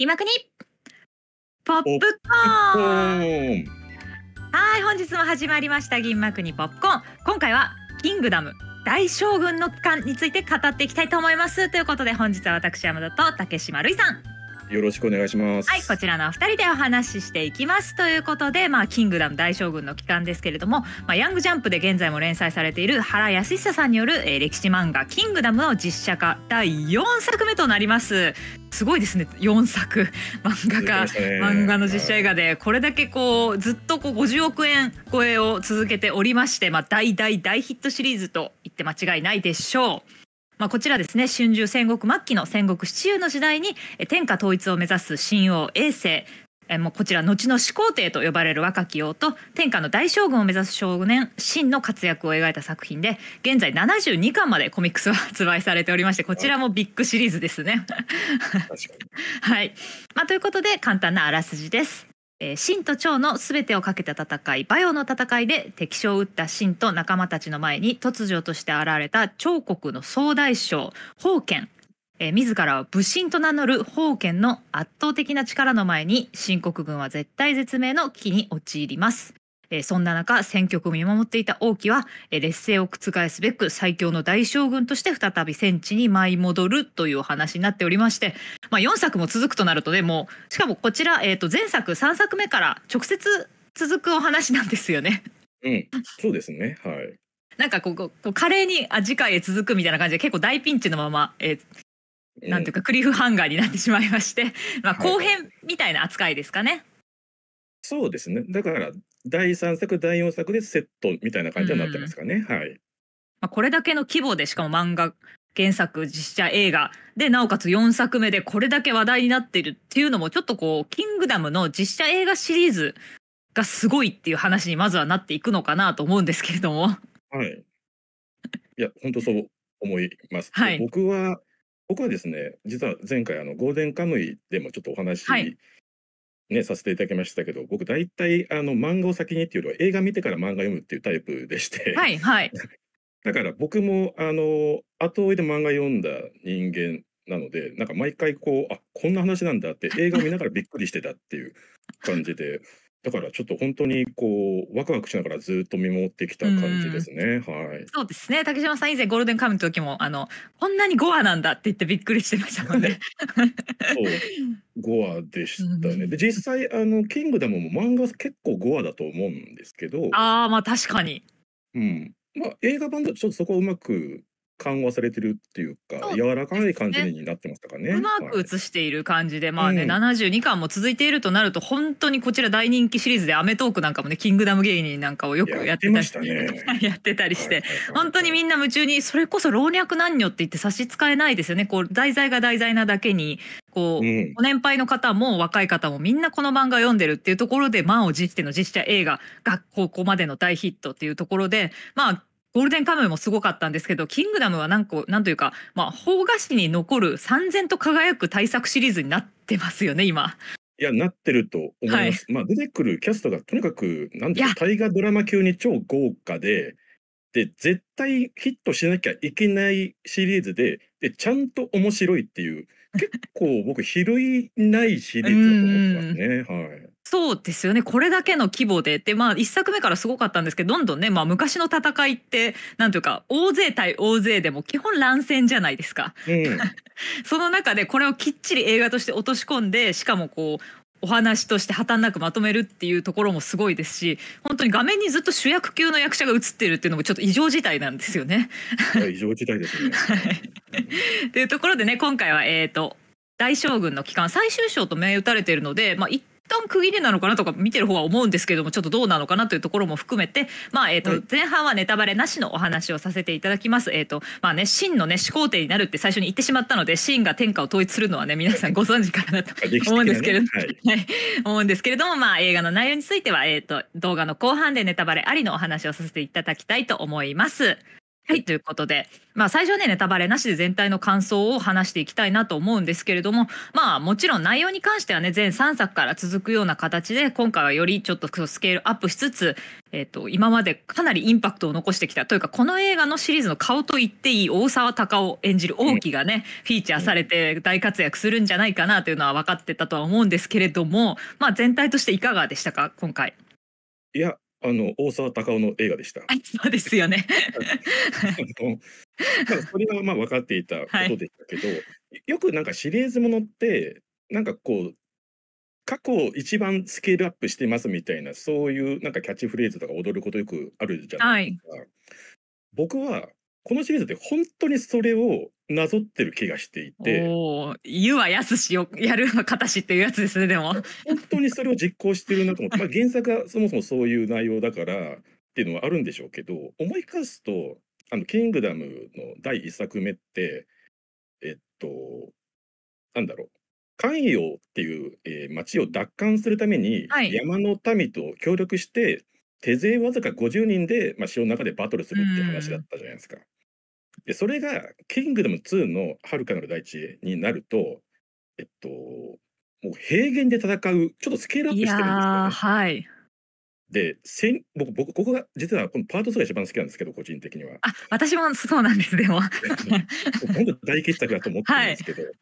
リマにポップコーンはい本日も始まりました銀幕にポップコーン今回はキングダム大将軍の期間について語っていきたいと思いますということで本日は私山田と竹島るいさんよろしくお願いします。はい、こちらのお二人でお話ししていきますということで、まあキングダム大将軍の期間ですけれども、まあヤングジャンプで現在も連載されている原康久さんによる、えー、歴史漫画キングダムの実写化第4作目となります。すごいですね4作 漫画家、ね、漫画の実写映画でこれだけこうずっとこう50億円超えを続けておりまして、まあ、大大大ヒットシリーズと言って間違いないでしょう。まあ、こちらですね春秋戦国末期の戦国七雄の時代に天下統一を目指す新王永世えもうこちら後の始皇帝と呼ばれる若き王と天下の大将軍を目指す少年秦の活躍を描いた作品で現在72巻までコミックスは発売されておりましてこちらもビッグシリーズですね。はい、まあ、ということで簡単なあらすじです。えー、秦と趙の全てをかけた戦い、馬オの戦いで敵将を撃った秦と仲間たちの前に突如として現れた趙国の総大将、宝剣。えー、自らは武神と名乗る宝剣の圧倒的な力の前に、秦国軍は絶体絶命の危機に陥ります。えそんな中戦局を見守っていた王毅は、え劣勢を覆すべく最強の大将軍として再び戦地に舞い戻るというお話になっておりまして、まあ、4作も続くとなるとでもしかもこちら、えー、と前作3作目から直接続くお話なんですよね。うん、そうですねはいなんかこうこう華麗にあ次回へ続くみたいな感じで結構大ピンチのまま、えー、なんていうかクリフハンガーになってしまいまして、まあ、後編みたいな扱いですかね。はいそうですね。だから第3作第4作でセットみたいな感じになってますかね。うん、はい。まあ、これだけの規模でしかも漫画原作実写映画でなおかつ4作目でこれだけ話題になってるっていうのもちょっとこう「キングダム」の実写映画シリーズがすごいっていう話にまずはなっていくのかなと思うんですけれども。はい。いや本当そう思います。はい、僕は僕はですね実は前回あの「ゴーデンカムイ」でもちょっとお話し、はいね、させていただきましたけど僕大体あの漫画を先にっていうよりは映画見てから漫画読むっていうタイプでして、はいはい、だから僕もあの後追いで漫画読んだ人間なのでなんか毎回こうあこんな話なんだって映画を見ながらびっくりしてたっていう感じでだからちょっと本当にこうワクワクしながらずっと見守ってきた感じですね。はい。そうですね。竹島さん以前ゴールデンカムの時もあのこんなにゴアなんだって言ってびっくりしてましたもんね。そう5話でしたね。で実際あのキングダムも漫画結構ゴアだと思うんですけど。ああまあ確かに。うん。まあ映画版だとちょっとそこはうまく緩和されてるっていうか、柔らかい感じになってましたかね。うまく映している感じで、まあね、うん、72巻も続いているとなると、本当にこちら大人気シリーズで、アメトークなんかもね、キングダム芸人なんかをよくやってたりして、やってたりして、本当にみんな夢中に、それこそ老若男女って言って差し支えないですよね。こう、題材が題材なだけに、こう、うん、ご年配の方も若い方もみんなこの漫画読んでるっていうところで、満を持しての実写映画がここまでの大ヒットっていうところで、まあ、ゴールデンカムイもすごかったんですけど、キングダムはなんか、なんというか、まあ、邦画史に残る三千と輝く大作シリーズになってますよね、今。いや、なってると思います。はい、まあ、出てくるキャストがとにかく、なんで大河ドラマ級に超豪華で、で、絶対ヒットしなきゃいけないシリーズで、で、ちゃんと面白いっていう、結構僕、拾いないシリーズだと思ってますね。はい。そうですよねこれだけの規模ででまあ1作目からすごかったんですけどどんどんね、まあ、昔の戦いってなんというか大勢対大勢でも基本乱戦じゃないですか。うん、その中でこれをきっちり映画として落とし込んでしかもこうお話として破綻なくまとめるっていうところもすごいですし本当に画面にずっと主役級の役者が映ってるっていうのもちょっと異常事態なんですよね。異常事態ですね、は い、いうところでね今回は、えーと、大将軍の帰還最終章と銘打たれているので、まあ、一旦区切りなのかなとか見てる方は思うんですけどもちょっとどうなのかなというところも含めて、まあえーと前半はネタバレなしのお話をさせていただきます。えーとまあね、真の、ね、始皇帝になるって最初に言ってしまったので真が天下を統一するのはね皆さんご存知かなと思うんですけれども、ね、はい、思うんですけれども、まあ、映画の内容については、えーと動画の後半でネタバレありのお話をさせていただきたいと思います。はい、ということで、まあ、最初はねネタバレなしで全体の感想を話していきたいなと思うんですけれども、まあ、もちろん内容に関してはね全3作から続くような形で今回はよりちょっとスケールアップしつつ、えーと、今までかなりインパクトを残してきたというかこの映画のシリーズの顔と言っていい大沢たかお演じる王毅がね、フィーチャーされて大活躍するんじゃないかなというのは分かってたとは思うんですけれども、まあ、全体としていかがでしたか今回。いやあの大沢たかおの映画でした。そうですよね。それはまあ分かっていたことでしたけど、はい、よくなんかシリーズものってなんかこう過去一番スケールアップしてますみたいなそういうなんかキャッチフレーズとか踊ることよくあるじゃないですか。はい、僕はこのシリーズって本当にそれをなぞってる気がしていてお湯はやすしをやるはかたしっていうやつですねでも本当にそれを実行してるなと思って、まあ、原作はそもそもそういう内容だからっていうのはあるんでしょうけど思い返すとあの「キングダム」の第一作目ってえっとなんだろう関陽っていう、えー、町を奪還するために、はい、山の民と協力して手勢わずか50人で、まあ、城の中でバトルするって話だったじゃないですか。でそれが「キングダム2」の「遥かなる大地」になるとえっともう平原で戦うちょっとスケールアップしてるんですよ、ね、はいでせ僕僕ここが実はこのパート2が一番好きなんですけど個人的には。あ私もそうなんですでも。本当大傑作だと思ってるんですけど、はい、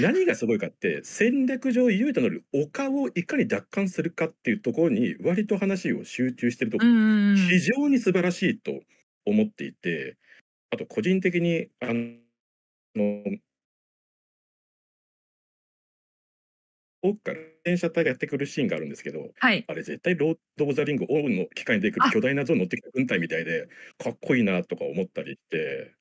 何がすごいかって戦略上優位となる丘をいかに奪還するかっていうところに割と話を集中してると非常に素晴らしいと思っていてあと個人的にあの奥から転車隊がやってくるシーンがあるんですけど、はい、あれ絶対ロード・オブ・ザ・リングオンの機械に出てくる巨大な像に乗ってきた軍隊みたいでかっこいいなとか思ったりして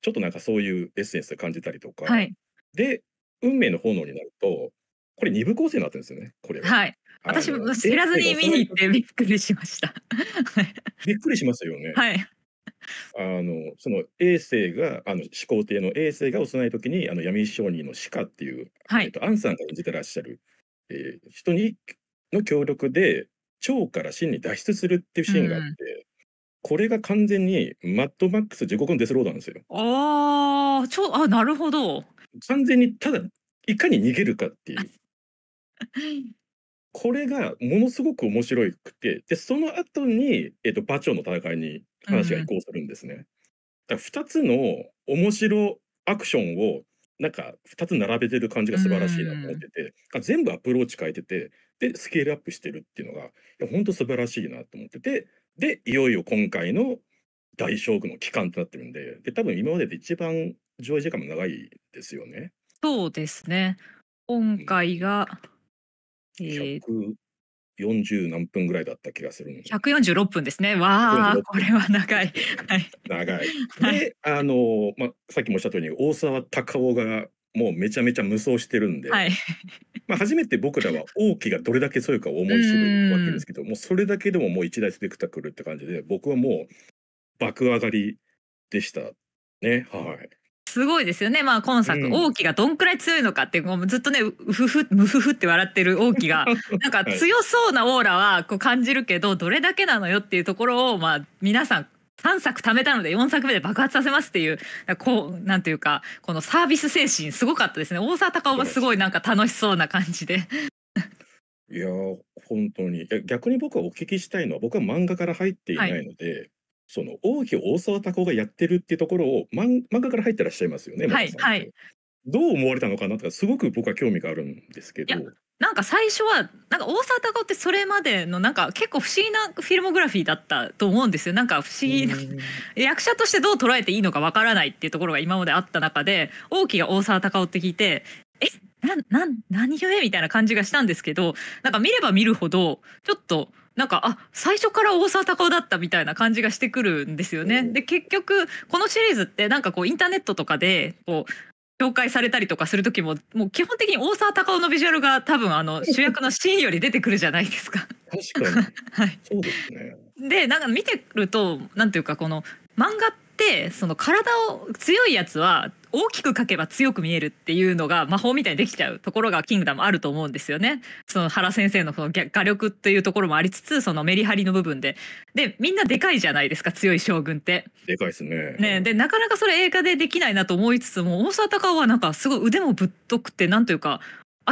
ちょっとなんかそういうエッセンス感じたりとか、はい、で運命の炎になるとこれ二部構成になってるんですよねこれは。はい私も知らずに見に行ってびっくりしました。びっくりしますよね。はい。あのその衛星があの始皇帝の衛星が幼い時にあの闇商人の鹿っていう、はい、えっと、アンさんが演じてらっしゃるえー、人にの協力で腸から真に脱出するっていうシーンがあって、うん、これが完全にマッドマックス地獄のデスロードなんですよ。あちょあなるほど。完全にただいかに逃げるかっていう。これがものすごく面白くてでその後に、えーと、と馬長の戦いに話が移行するんですね。うん、だから2つの面白アクションをなんか2つ並べてる感じが素晴らしいなと思ってて、う全部アプローチ変えててでスケールアップしてるっていうのがいや本当素晴らしいなと思っててでいよいよ今回の大将軍の期間となってるんでで多分今までで一番上映時間も長いですよね。そうですね今回が、うん、40何分ぐらいだった気がする146分ですねわあこれは長い、長い で、あの、まあ、さっきもおっしゃったように大沢たかおがもうめちゃめちゃ無双してるんで、はい、まあ初めて僕らは王毅がどれだけそういうかを思い知るわけですけどもうそれだけでももう一大スペクタクルって感じで僕はもう爆上がりでしたねはい。すごいですよね。まあ今作、うん、王毅がどんくらい強いのかってもうずっとねうふふむふふって笑ってる王毅が なんか強そうなオーラはこう感じるけどどれだけなのよっていうところをまあ皆さん3作貯めたので4作目で爆発させますっていうこうなんていうかこのサービス精神すごかったですね大沢たかおはすごいなんか楽しそうな感じで。いや本当に逆に僕はお聞きしたいのは僕は漫画から入っていないので、はい、その王妃大沢たこがやってるっていうところを漫画から入ってらっしゃいますよね。はい、はい、どう思われたのかなとかすごく僕は興味があるんですけど。なんか最初はなんか大沢たこってそれまでのなんか結構不思議なフィルモグラフィーだったと思うんですよなんか不思議な 役者としてどう捉えていいのかわからないっていうところが今まであった中で王毅が大沢たかおって聞いてえなな何故みたいな感じがしたんですけどなんか見れば見るほどちょっとなんかあ最初から大沢たかおだったみたいな感じがしてくるんですよね。で結局このシリーズってなんかこうインターネットとかでこう紹介されたりとかする時ももう基本的に大沢たかおのビジュアルが多分あの 主役のシーンより出てくるじゃないですか。確かに、はい、そうですねでなんか見てるとなんていうかこの漫画ってその体を強いやつは大きく書けば強く見えるっていうのが魔法みたいにできちゃうところがキングダムあると思うんですよね。その原先生のその画力っていうところもありつつそのメリハリの部分で。でみんなでかいじゃないですか強い将軍って。でかいですね。ねでなかなかそれ映画でできないなと思いつつも大沢たかおはなんかすごい腕もぶっとくてなんというか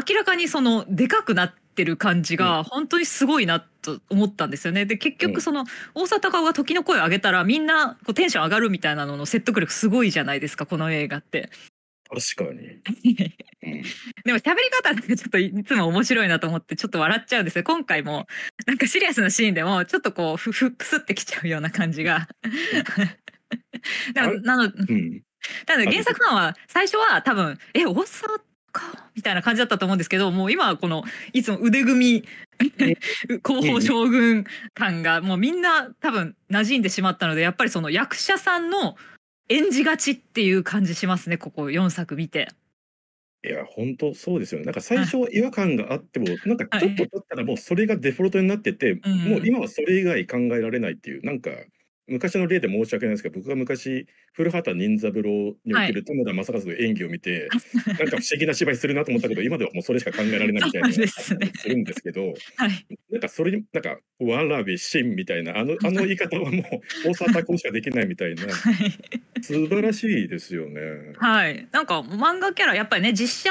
明らかにそのでかくなって。ってる感じが本当にすごいなと思ったんですよね。で結局その大沢たかおが時の声を上げたらみんなこうテンション上がるみたいなのの説得力すごいじゃないですかこの映画って。確かに。でも喋り方がちょっといつも面白いなと思ってちょっと笑っちゃうんですよ。今回もなんかシリアスなシーンでもちょっとこうふふくすってきちゃうような感じが。なの、うん、原作ファンは最初は多分「え大沢かみたいな感じだったと思うんですけどもう今はこのいつも腕組み広報 将軍感がもうみんな多分馴染んでしまったのでやっぱりその役者さんの演じがちっていう感じしますねここ4作見て。いや本当そうですよねなんか最初は違和感があっても、はい、なんかちょっとだったらもうそれがデフォルトになってて、はい、もう今はそれ以外考えられないっていうなんか昔の例で申し訳ないですけど僕が昔古畑任三郎における友田正和の演技を見て、はい、なんか不思議な芝居するなと思ったけど 今ではもうそれしか考えられないみたいなす、するんですけど、はい、なんかそれになんか「わらびしん」みたいなあの あの言い方はもう大沢たしかできないみたいな、はい、素晴らしいですよね。はい、なんか漫画キャラやっぱりね実写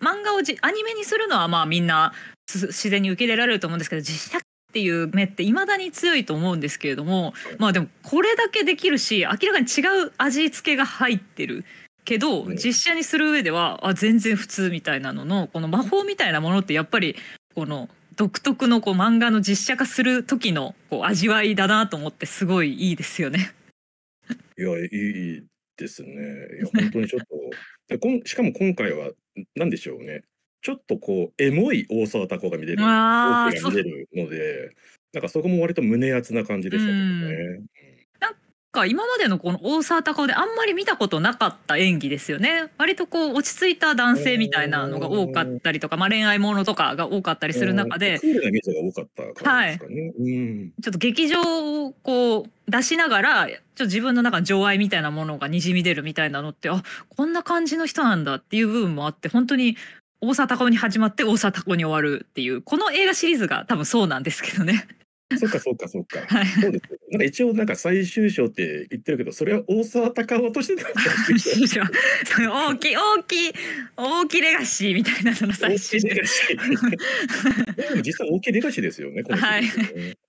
漫画をじアニメにするのはまあみんな自然に受け入れられると思うんですけど実写っていう目っていまだに強いと思うんですけれどもまあでもこれだけできるし明らかに違う味付けが入ってるけど実写にする上ではあ全然普通みたいなののこの魔法みたいなものってやっぱりこの独特のこう漫画の実写化する時のこう味わいだなと思ってすごいいいですよね。いやいいですね。いや本当にちょっとでこんしかも今回は何でしょうねちょっとこうエモい大沢たこが見れるあが見れるのでなんかそこも割と胸厚な感じでしたけどね。なんか今までのこの大沢たかおであんまり見たことなかった演技ですよね割とこう落ち着いた男性みたいなのが多かったりとか、まあ、恋愛ものとかが多かったりする中で、クールなイメージが多かったですかね。うん、ちょっと劇場をこう出しながらちょっと自分の中の情愛みたいなものがにじみ出るみたいなのってあこんな感じの人なんだっていう部分もあって本当に大沢たかに始まって大沢たかに終わるっていうこの映画シリーズが多分そうなんですけどね そっかそっかそっか。はい、そうです。なんか一応なんか最終章って言ってるけど、それは大沢たかおとしてた その大きい大きい大きいレガシーみたいなその最終章。レガシー。実際大きいレガシーですよね。はい。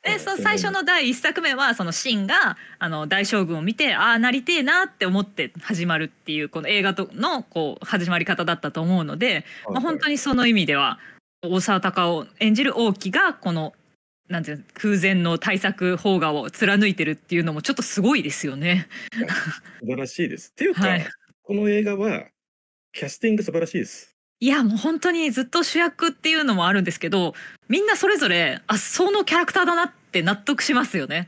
で、その最初の第一作目はそのシンがあの大将軍を見て、ああなりてえなって思って始まるっていうこの映画とのこう始まり方だったと思うので、はい、まあ本当にその意味では大沢たかお演じる大きがこのなんていう空前の対策邦がを貫いてるっていうのもちょっとすごいですよね。素晴らしいです。っていうか、はい、この映画はキャスティング素晴らしいです。いやもう本当にずっと主役っていうのもあるんですけどみんなそれぞれあそのキャラクターだなって納得しますよね。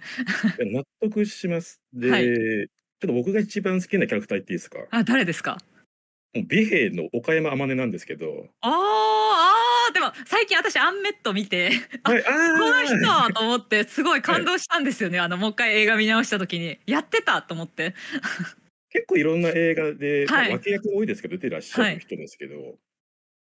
納得します。で、はい、ちょっと僕が一番好きなキャラクターっていいですかあ誰ですかもう美兵の岡山天音なんですけど。あああでも最近私アンメット見て、あこの人と思ってすごい感動したんですよね、はい、あのもう一回映画見直した時にやってたと思って結構いろんな映画で、脇役多いですけど出てらっしゃる人ですけど、はい、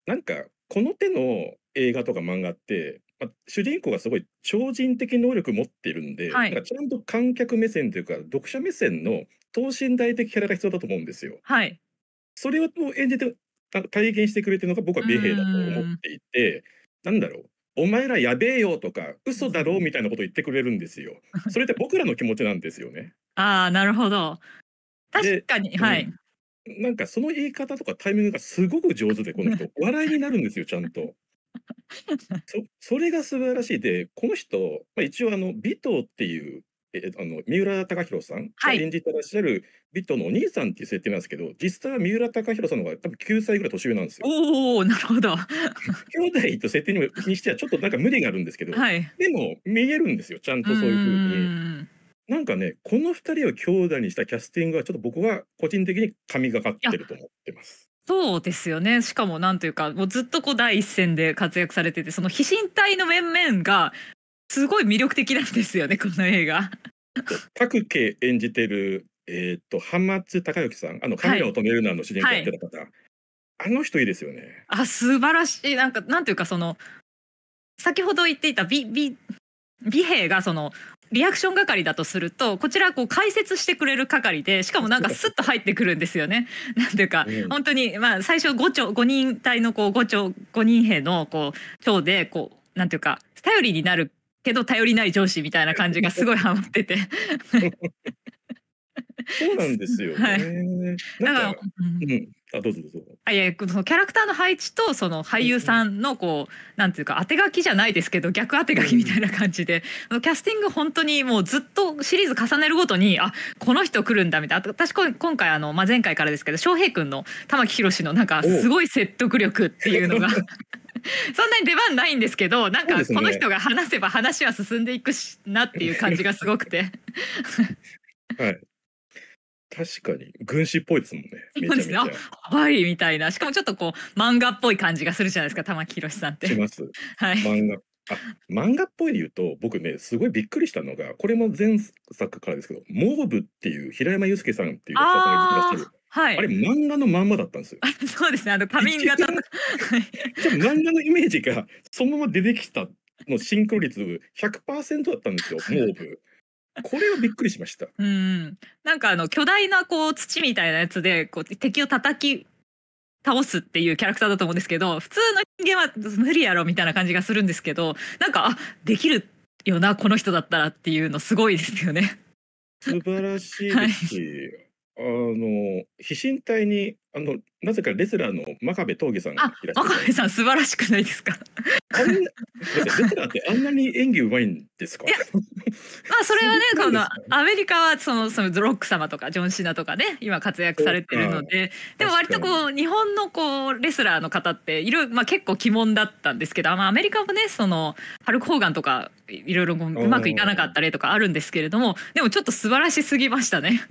なんかこの手の映画とか漫画って、まあ、主人公がすごい超人的能力持ってるんで、はい、なんかちゃんと観客目線というか読者目線の等身大的キャラが必要だと思うんですよ。はい、それを演じて体現してくれてるのが僕は米兵だと思っていて、うなんだろうお前らやべえよとか嘘だろうみたいなこと言ってくれるんですよ。それって僕らの気持ちなんですよね。ああなるほど。確かにはい、うん、なんかその言い方とかタイミングがすごく上手でこの人 笑いになるんですよちゃんと。そそれが素晴らしいでこの人、まあ、一応あの尾藤っていうえあの三浦貴大さんがはい演じてらっしゃるビットのお兄さんっていう設定なんですけど、実際は三浦貴大さんの方が多分9歳ぐらい年上なんですよ。おお、なるほど。兄弟と設定にもにしてはちょっとなんか無理があるんですけど、はい。でも見えるんですよ、ちゃんとそういうふうに。なんかね、この2人を兄弟にしたキャスティングはちょっと僕は個人的に神がかってると思ってます。そうですよね。しかもなんというか、もうずっとこう第一線で活躍されてて、その非信体の面々がすごい魅力的なんですよねこの映画。各家演じてるえっ、ー、と浜松孝之さんあの「カメラを止めるな」の主人公やってた方、はい、あの人いいですよね。あ素晴らしいなんかなんていうかその先ほど言っていた美美美兵がそのリアクション係だとするとこちらこう解説してくれる係でしかもなんかスッと入ってくるんですよね。なんていうか、うん、本当にまあ最初五丁五人隊のこう五丁五人兵のこう長でこうなんていうか頼りになるけど頼りない上司みたいな感じがすごいハマっててそうなんですよ、ね、はい、なんか、うん、あどうぞどうぞ。あいやのキャラクターの配置とその俳優さんのこう、うん、なんていうか当て書きじゃないですけど逆当て書きみたいな感じで、うん、キャスティング本当にもうずっとシリーズ重ねるごとにあこの人来るんだみたいな私今回あの、まあ、前回からですけど翔平君の玉木宏のなんかすごい説得力っていうのが そんなに出番ないんですけどなんかこの人が話せば話は進んでいくしなっていう感じがすごくて。はい確かに軍師っぽいですもんね。そうですね。はいみたいな。しかもちょっとこう漫画っぽい感じがするじゃないですか、玉木宏さんって。します。はい。漫画。あ、漫画っぽいで言うと、僕ね、すごいびっくりしたのが、これも前作からですけど、モーブっていう平山祐介さんっていう作家さんが出しゃるはい、あれ漫画のまんまだったんですよ。あそうですねあの仮面型の漫画のイメージがそのまま出てきたのシンクロ率100%だったんですよ モーブ。これはびっくりしました。うん、なんかあの巨大なこう土みたいなやつでこう敵を叩き倒すっていうキャラクターだと思うんですけど、普通の人間は無理やろみたいな感じがするんですけど、なんかあできるよなこの人だったらっていうのすごいですよね。素晴らしいです。はいあの飛信隊にあのなぜかレスラーの真壁峠さんがあいらっしゃ真壁さん素晴らしくないですかあんなレスラーってあんなに演技うまいんですかいやまあそれはねこのアメリカはそのそのロック様とかジョン・シナとかね今活躍されてるのででも割とこう日本のこうレスラーの方っている、まあ、結構鬼門だったんですけど、まあ、アメリカもねそのハルク・ホーガンとかいろいろううまくいかなかった例とかあるんですけれどもでもちょっと素晴らしすぎましたね。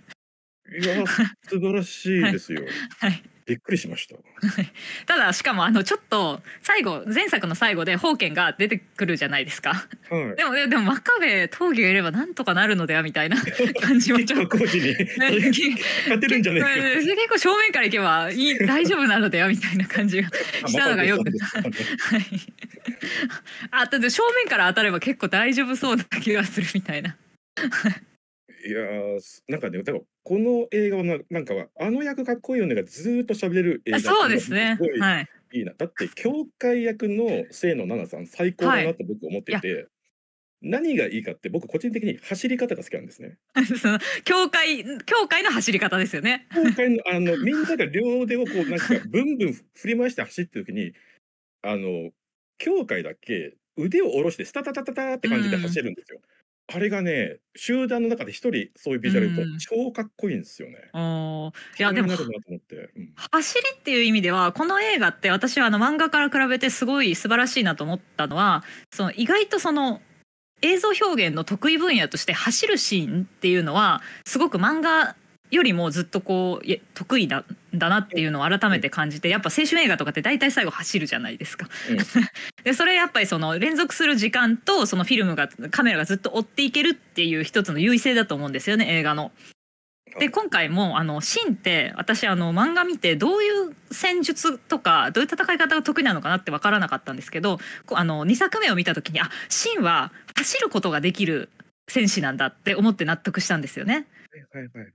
いや、素晴らしいですよ。はい。びっくりしました。ただしかもあのちょっと最後前作の最後で宝剣が出てくるじゃないですか。はい、でもでも真壁闘技がいればなんとかなるのではみたいな 感じもちょっと結構正面からいけばいい大丈夫なのではみたいな感じがしたのがよく。はい。あとで正面から当たれば結構大丈夫そうな気がするみたいな。いやなんかね多分この映画はなんかはあの役かっこいいよねがずっと喋れる映画そうですねはいいいなだって教会役の清野奈々さん最高だなと僕思ってて、はい、何がいいかって僕個人的に走り方が好きなんですね その教会教会の走り方ですよね教会のあの みんなが両腕をこうなんか ブンブン振り回して走ってる時にあの教会だけ腕を下ろしてスタタタタタって感じで走るんですよ、うんあれがね、集団の中で一人そういうビジュアルと、うん。超かっこいいんですよね。いやでも、うん、走りっていう意味では、この映画って私はあの漫画から比べてすごい素晴らしいなと思ったのは、その意外とその映像表現の得意分野として走るシーンっていうのはすごく漫画よりもずっとこう得意だだなっていうのを改めて感じてやっぱ青春映画とかって大体最後走るじゃないですか。うん、でそれやっぱりその連続する時間とそのフィルムがカメラがずっと追っていけるっていう一つの優位性だと思うんですよね映画の。で今回もあのシンって私あの漫画見てどういう戦術とかどういう戦い方が得意なのかなって分からなかったんですけどあの2作目を見た時にあシンは走ることができる戦士なんだって思って納得したんですよね。はいはいはい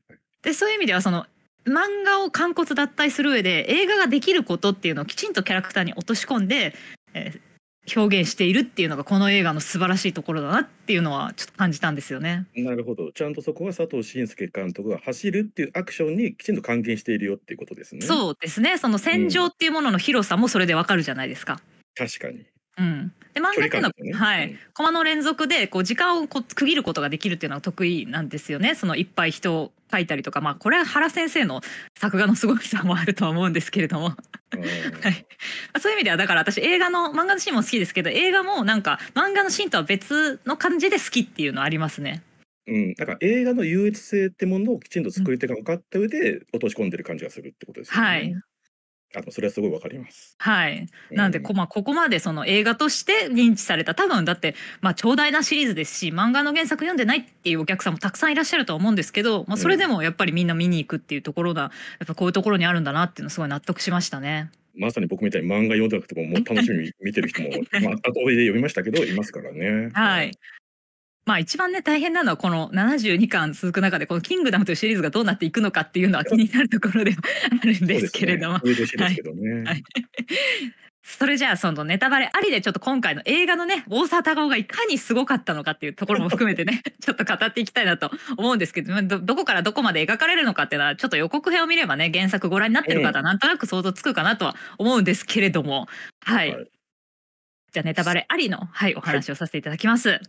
でそういう意味ではその漫画を完骨脱退する上で映画ができることっていうのをきちんとキャラクターに落とし込んで、えー、表現しているっていうのがこの映画の素晴らしいところだなっていうのはちょっと感じたんですよね。なるほどちゃんとそこは佐藤慎介監督が走るっていうアクションにきちんと還元しているよっていうことですね。そうですねその戦場っていうものの広さもそれでわかるじゃないですか。うん、確かにうん、で漫画っていうのは、ね、はい、コマの連続でこう時間をこ区切ることができるっていうのが得意なんですよね。そのいっぱい人を描いたりとか、まあこれは原先生の作画のすごさもあるとは思うんですけれども、はい、そういう意味ではだから私映画の漫画のシーンも好きですけど、映画もなんか漫画のシーンとは別の感じで好きっていうのありますね。うん、だから映画の優越性ってものをきちんと作り手が分かった上で落とし込んでる感じがするってことですよね。はい、あのそれはすごいわかります。はい。なんでこ、まあ、ここまでその映画として認知された、多分だって、まあ、長大なシリーズですし、漫画の原作読んでないっていうお客さんもたくさんいらっしゃるとは思うんですけど、まあ、それでもやっぱりみんな見に行くっていうところが、やっぱこういうところにあるんだなっていうのすごい納得しましたね。まさに僕みたいに漫画読んでなくてももう楽しみに見てる人も、まあ後で読みましたけどいますからね。はい。まあ一番ね大変なのはこの72巻続く中でこの「キングダム」というシリーズがどうなっていくのかっていうのは気になるところではあるんですけれども。はい、それじゃあそのネタバレありでちょっと今回の映画のね大沢たかおがいかにすごかったのかっていうところも含めてね ちょっと語っていきたいなと思うんですけどどどこからどこまで描かれるのかっていうのはちょっと予告編を見ればね原作ご覧になってる方なんとなく想像つくかなとは思うんですけれども、はい、はい、じゃあネタバレありの、はい、お話をさせていただきます。はい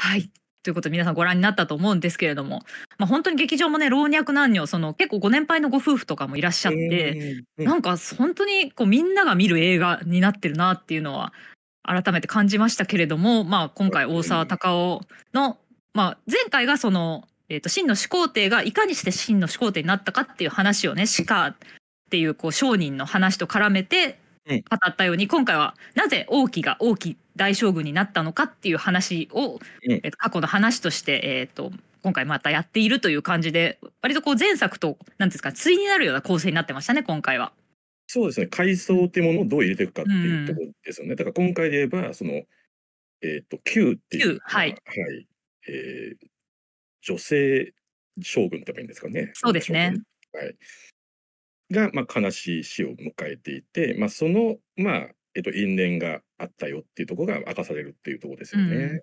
はいということで皆さんご覧になったと思うんですけれども、まあ、本当に劇場もね老若男女その結構ご年配のご夫婦とかもいらっしゃって、えー、なんか本当にこうみんなが見る映画になってるなっていうのは改めて感じましたけれども、まあ、今回大沢たかおの、まあ、前回がその、えー、と真の始皇帝がいかにして真の始皇帝になったかっていう話をね「鹿」っていうこう商人の話と絡めて語ったように、今回はなぜ王毅が王毅大将軍になったのかっていう話を、えー、過去の話として、えーと、今回またやっているという感じで割とこう前作と何ですか対になるような構成になってましたね今回は。そうですね階層ってものをどう入れていくかっていうところですよね。うん、だから今回で言えばその、えーと、Q っていうはい、はいえー、女性将軍とかいいんですかね。そうですね。はい、が、まあ、悲しい死を迎えていて、まあ、その、まあえっと、因縁があったよっていうところが明かされるっていうところですよね。うん、うん、はい、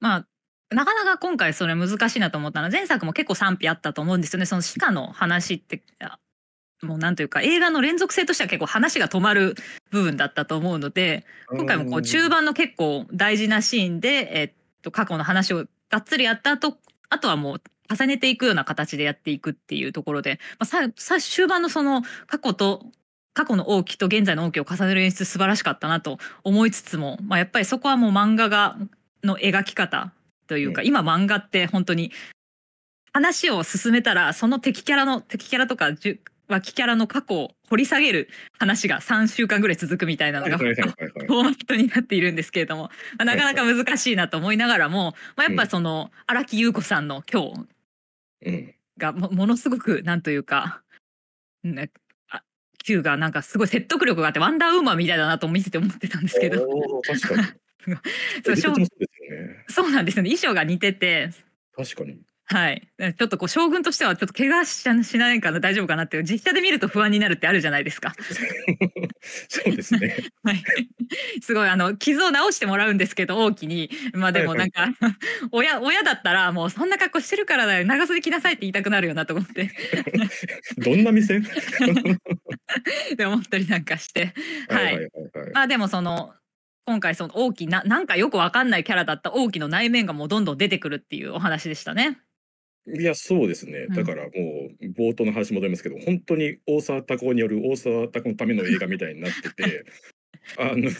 まあなかなか今回それ難しいなと思ったのは前作も結構賛否あったと思うんですよねその鹿の話ってもうなんというか映画の連続性としては結構話が止まる部分だったと思うので今回もこう中盤の結構大事なシーンで、えっと、過去の話をがっつりやった後あとはもう重ねていくような形でやっていくっていうところで、まあ、さ終盤のその過去と過去の王毅と現在の王毅を重ねる演出素晴らしかったなと思いつつも、まあ、やっぱりそこはもう漫画がの描き方というか、今漫画って本当に話を進めたらその敵キャラの敵キャラとか脇キャラの過去を掘り下げる話が3週間ぐらい続くみたいなのがフォーマットになっているんですけれども、まあ、なかなか難しいなと思いながらも、まあ、やっぱその荒木優子さんの今日がもものすごくなんというか、Q がなんかすごい説得力があってワンダーウーマンみたいだなと見てて思ってたんですけど。確かに そうそうなんですよね衣装が似てて確かにはい、ちょっとこう将軍としてはちょっと怪我しないかな大丈夫かなって実写で見ると不安になるってあるじゃないですか。そうですね、はい、すごいあの傷を治してもらうんですけど大きにまあでもなんか、はいはい、親親だったらもうそんな格好してるからだよ長袖着なさいって言いたくなるよなと思って どんな店って思ったりなんかして、はい、はい、まあでもその今回その大きななんかよくわかんないキャラだった大きの内面がもうどんどん出てくるっていうお話でしたね。いや、そうですね。だからもう冒頭の話戻りますけど、本当に大沢たかおによる大沢たかおのための映画みたいになってて、あの、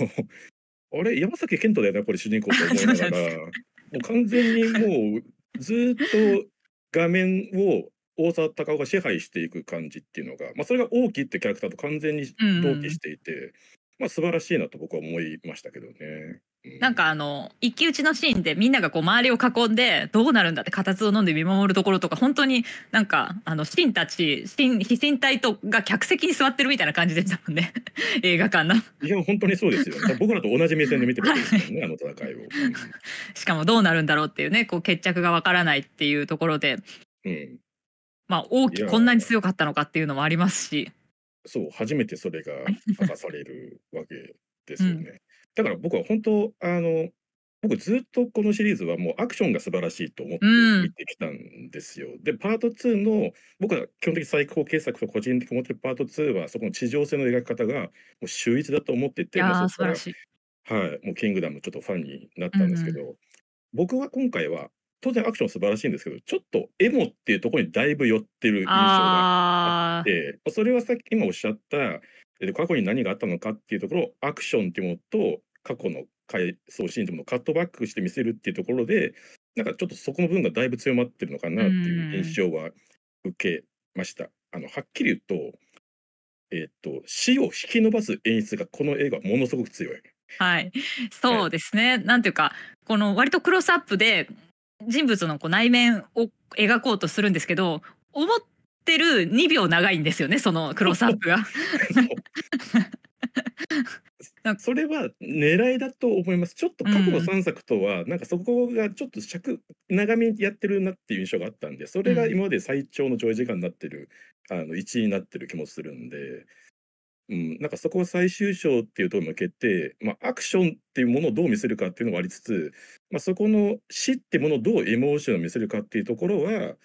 あれ、山崎賢人だよねこれ主人公と思いながら、もう完全にもうずっと画面を大沢たかおが支配していく感じっていうのが、まあ、それが王毅ってキャラクターと完全に同期していて、まあ、素晴らしいなと僕は思いましたけどね。なんかあの一騎打ちのシーンでみんながこう周りを囲んでどうなるんだって固唾を飲んで見守るところとか本当になんかあのシンたちシ非神体とが客席に座ってるみたいな感じでしたもんね 映画館の。いや本当にそうですよ 僕らと同じ目線で見てるわけですもんね、はい、あの戦いを。しかもどうなるんだろうっていうねこう決着がわからないっていうところで、うん、まあ大きこんなに強かったのかっていうのもありますし。そう初めてそれが明かされるわけですよね。うんだから僕は本当あの僕ずっとこのシリーズはもうアクションが素晴らしいと思って見てきたんですよ。うん、でパート2の僕は基本的に最高傑作と個人的に思ってるパート2はそこの地上性の描き方がもう秀逸だと思っててもうそこからはいもう「キングダム」ちょっとファンになったんですけど、うんうん、僕は今回は当然アクション素晴らしいんですけどちょっとエモっていうところにだいぶ寄ってる印象があってそれはさっき今おっしゃったで過去に何があったのかっていうところをアクションっていうものと過去の回想シーンというものをカットバックして見せるっていうところでなんかちょっとそこの部分がだいぶ強まってるのかなっていう印象は受けました。あのはっきり言うと,、えーと、死を引き延ばす演出がこの映画ものすごく強い。はい、そうですね、はい、なんていうかこの割とクロスアップで人物のこう内面を描こうとするんですけど思っってる2秒長いんですよねそのクロスアップが。それは狙いだと思いますちょっと過去の3作とは、うん、なんかそこがちょっと尺長めにやってるなっていう印象があったんでそれが今まで最長の上位時間になってる、あの1位になってる気もするんで、うん、なんかそこは最終章っていうとこに向けて、まあ、アクションっていうものをどう見せるかっていうのもありつつ、まあ、そこの死ってものをどうエモーションを見せるかっていうところは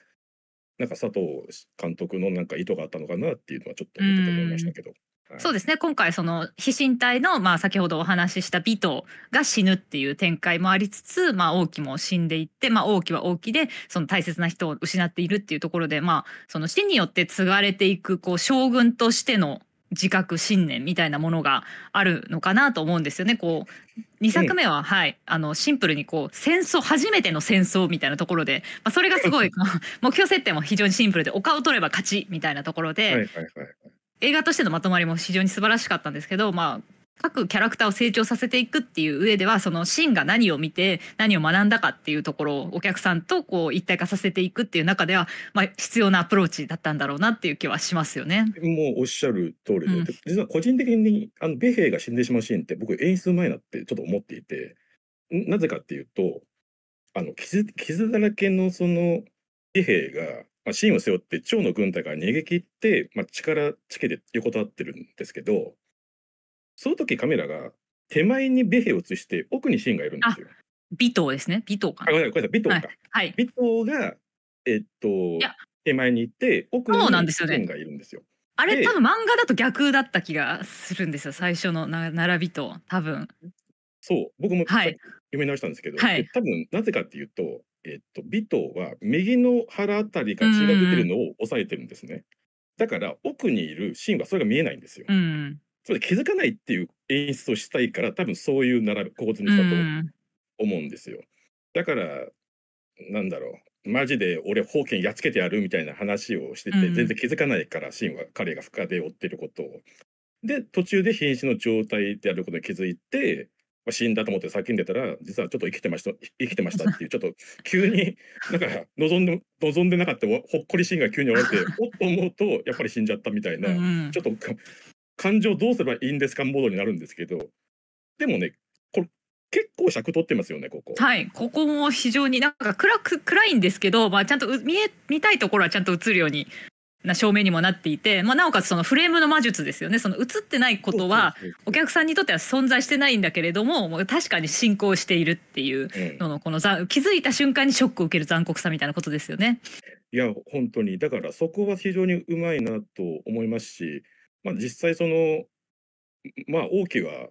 なんか佐藤監督のなんか意図があったのかなっていうのはちょっと見てて思いましたけど。はい、そうですね今回その飛信隊の、まあ、先ほどお話しした美藤が死ぬっていう展開もありつつ、まあ、王毅も死んでいって、まあ、王毅は王毅でその大切な人を失っているっていうところで、まあ、その死によって継がれていくこう将軍としての自覚信念みたいなものがあるのかなと思うんですよね。こう2作目は、はいあのシンプルにこう戦争初めての戦争みたいなところで、まあ、それがすごい 目標設定も非常にシンプルで丘を取れば勝ちみたいなところで、はいはいはい映画としてのまとまりも非常に素晴らしかったんですけど、まあ、各キャラクターを成長させていくっていう上ではそのシーンが何を見て何を学んだかっていうところをお客さんとこう一体化させていくっていう中では、まあ、必要なアプローチだったんだろうなっていう気はしますよね。もうおっしゃる通りで、うん、実は個人的にあの米兵が死んでしまうシーンって僕演出うまいなってちょっと思っていてなぜかっていうとあの傷傷だらけのその米兵がまあ、シーンを背負って趙の軍隊から逃げ切って、まあ、力つけて横たわってるんですけどその時カメラが手前にベヘを映して奥にシーンがいるんですよ。尾藤ですね。尾藤かあ、ごめんなさい、尾藤か。はい。尾藤が、えっと、手前に行って、奥にシーンがいるんですよ。あれ多分漫画だと逆だった気がするんですよ最初のな並びと多分そう僕も、はい、読み直したんですけど、はい、多分なぜかっていうとえっと尾藤は右の腹あたりが血が出てるのを抑えてるんですねだから奥にいるシーンはそれが見えないんですよ、うん、つまり気づかないっていう演出をしたいから多分そういう並構図にしたと思うんですよ。だからなんだろうマジで俺封建やっつけてやるみたいな話をしてて、全然気づかないからシーンは彼が深で追ってることを。で途中で瀕死の状態であることに気づいて、まあ、死んだと思って叫んでたら実はちょっと生きてました生きてましたっていう ちょっと急にだから望んで望んでなかったほっこりシーンが急に終わって おっと思うとやっぱり死んじゃったみたいな、うん、ちょっと感情どうすればいいんですかモードになるんですけどでもねこれ結構尺取ってますよねここはいここも非常になんか暗く暗いんですけど、まあ、ちゃんと見え見たいところはちゃんと映るようにな照明にもなっていて、まあ、なおかつそのフレームの魔術ですよねその映ってないことはお客さんにとっては存在してないんだけれどももう確かに進行しているっていうののこの気づいた瞬間にショックを受ける残酷さみたいなことですよね。いや本当にだからそこは非常にうまいなと思いますしまあ、実際そのまあ王毅は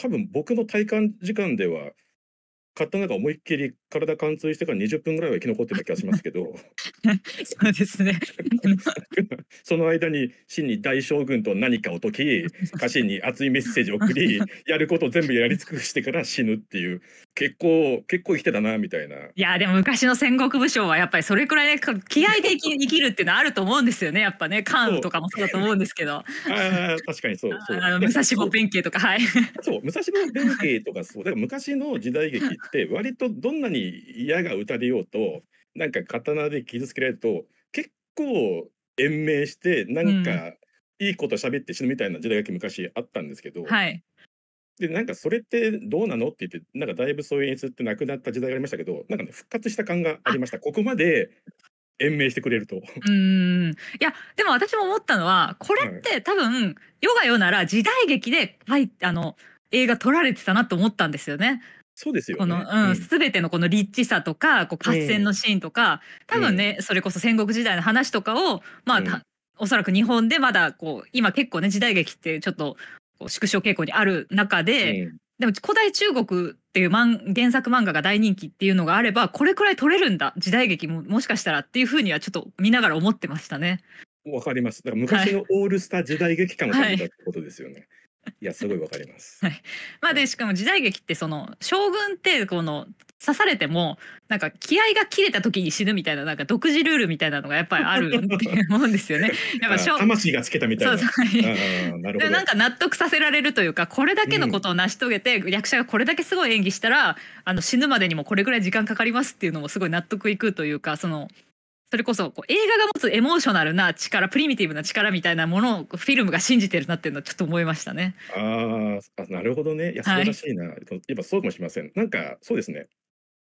多分僕の体感時間では買った中思いっきり体貫通してから20分ぐらいは生き残ってた気がしますけどそうですね その間に真に大将軍と何かを解き家臣に熱いメッセージを送りやることを全部やり尽くしてから死ぬっていう結構結構生きてたなみたいな。いやでも昔の戦国武将はやっぱりそれくらい、ね、気合で生き るっていうのはあると思うんですよねやっぱね関羽とかもそうだと思うんですけど。あ確かにそうそう。あの武蔵坊弁慶とかはい。そう武蔵坊弁慶とかそうだから昔の時代劇って割とどんなに嫌が打たれようとなんか刀で傷つけられると結構延命してなんか、いいこと喋って死ぬみたいな時代劇昔あったんですけど、うん、はい、で、なんかそれってどうなのって言って、なんかだいぶそういう演出ってなくなった時代がありましたけど、なんかね、復活した感がありました。ここまで延命してくれると。うんいやでも私も思ったのはこれって多分、ヨガヨなら時代劇で、はい、あの映画撮られてたなと思ったんですよね。そうですよ、ね、この、うん、すべ、てのこのリッチさとか、こう合戦のシーンとか、うん、多分ね、それこそ戦国時代の話とかを、まあ、うん、おそらく日本でまだこう今結構ね時代劇ってちょっと縮小傾向にある中で、うん、でも古代中国っていう原作漫画が大人気っていうのがあればこれくらい取れるんだ時代劇ももしかしたらっていうふうにはちょっと見ながら思ってましたね。わかります。だから昔のオールスター時代劇かもしれなってことですよね。はいいやすごいわかります。はい、まあでしかも時代劇ってその将軍ってこの刺されてもなんか気合が切れた時に死ぬみたいななんか独自ルールみたいなのがやっぱりあるって思うんですよね。やっぱ魂がつけたみたいな。そうそうなでなんか納得させられるというかこれだけのことを成し遂げて、うん、役者がこれだけすごい演技したらあの死ぬまでにもこれぐらい時間かかりますっていうのもすごい納得いくというかその。それこそこう映画が持つエモーショナルな力プリミティブな力みたいなものをフィルムが信じてるなっていうのはちょっと思いましたね。ああなるほどねいや素晴らしいな、はい、やっぱそうかもしれませんなんかそうですね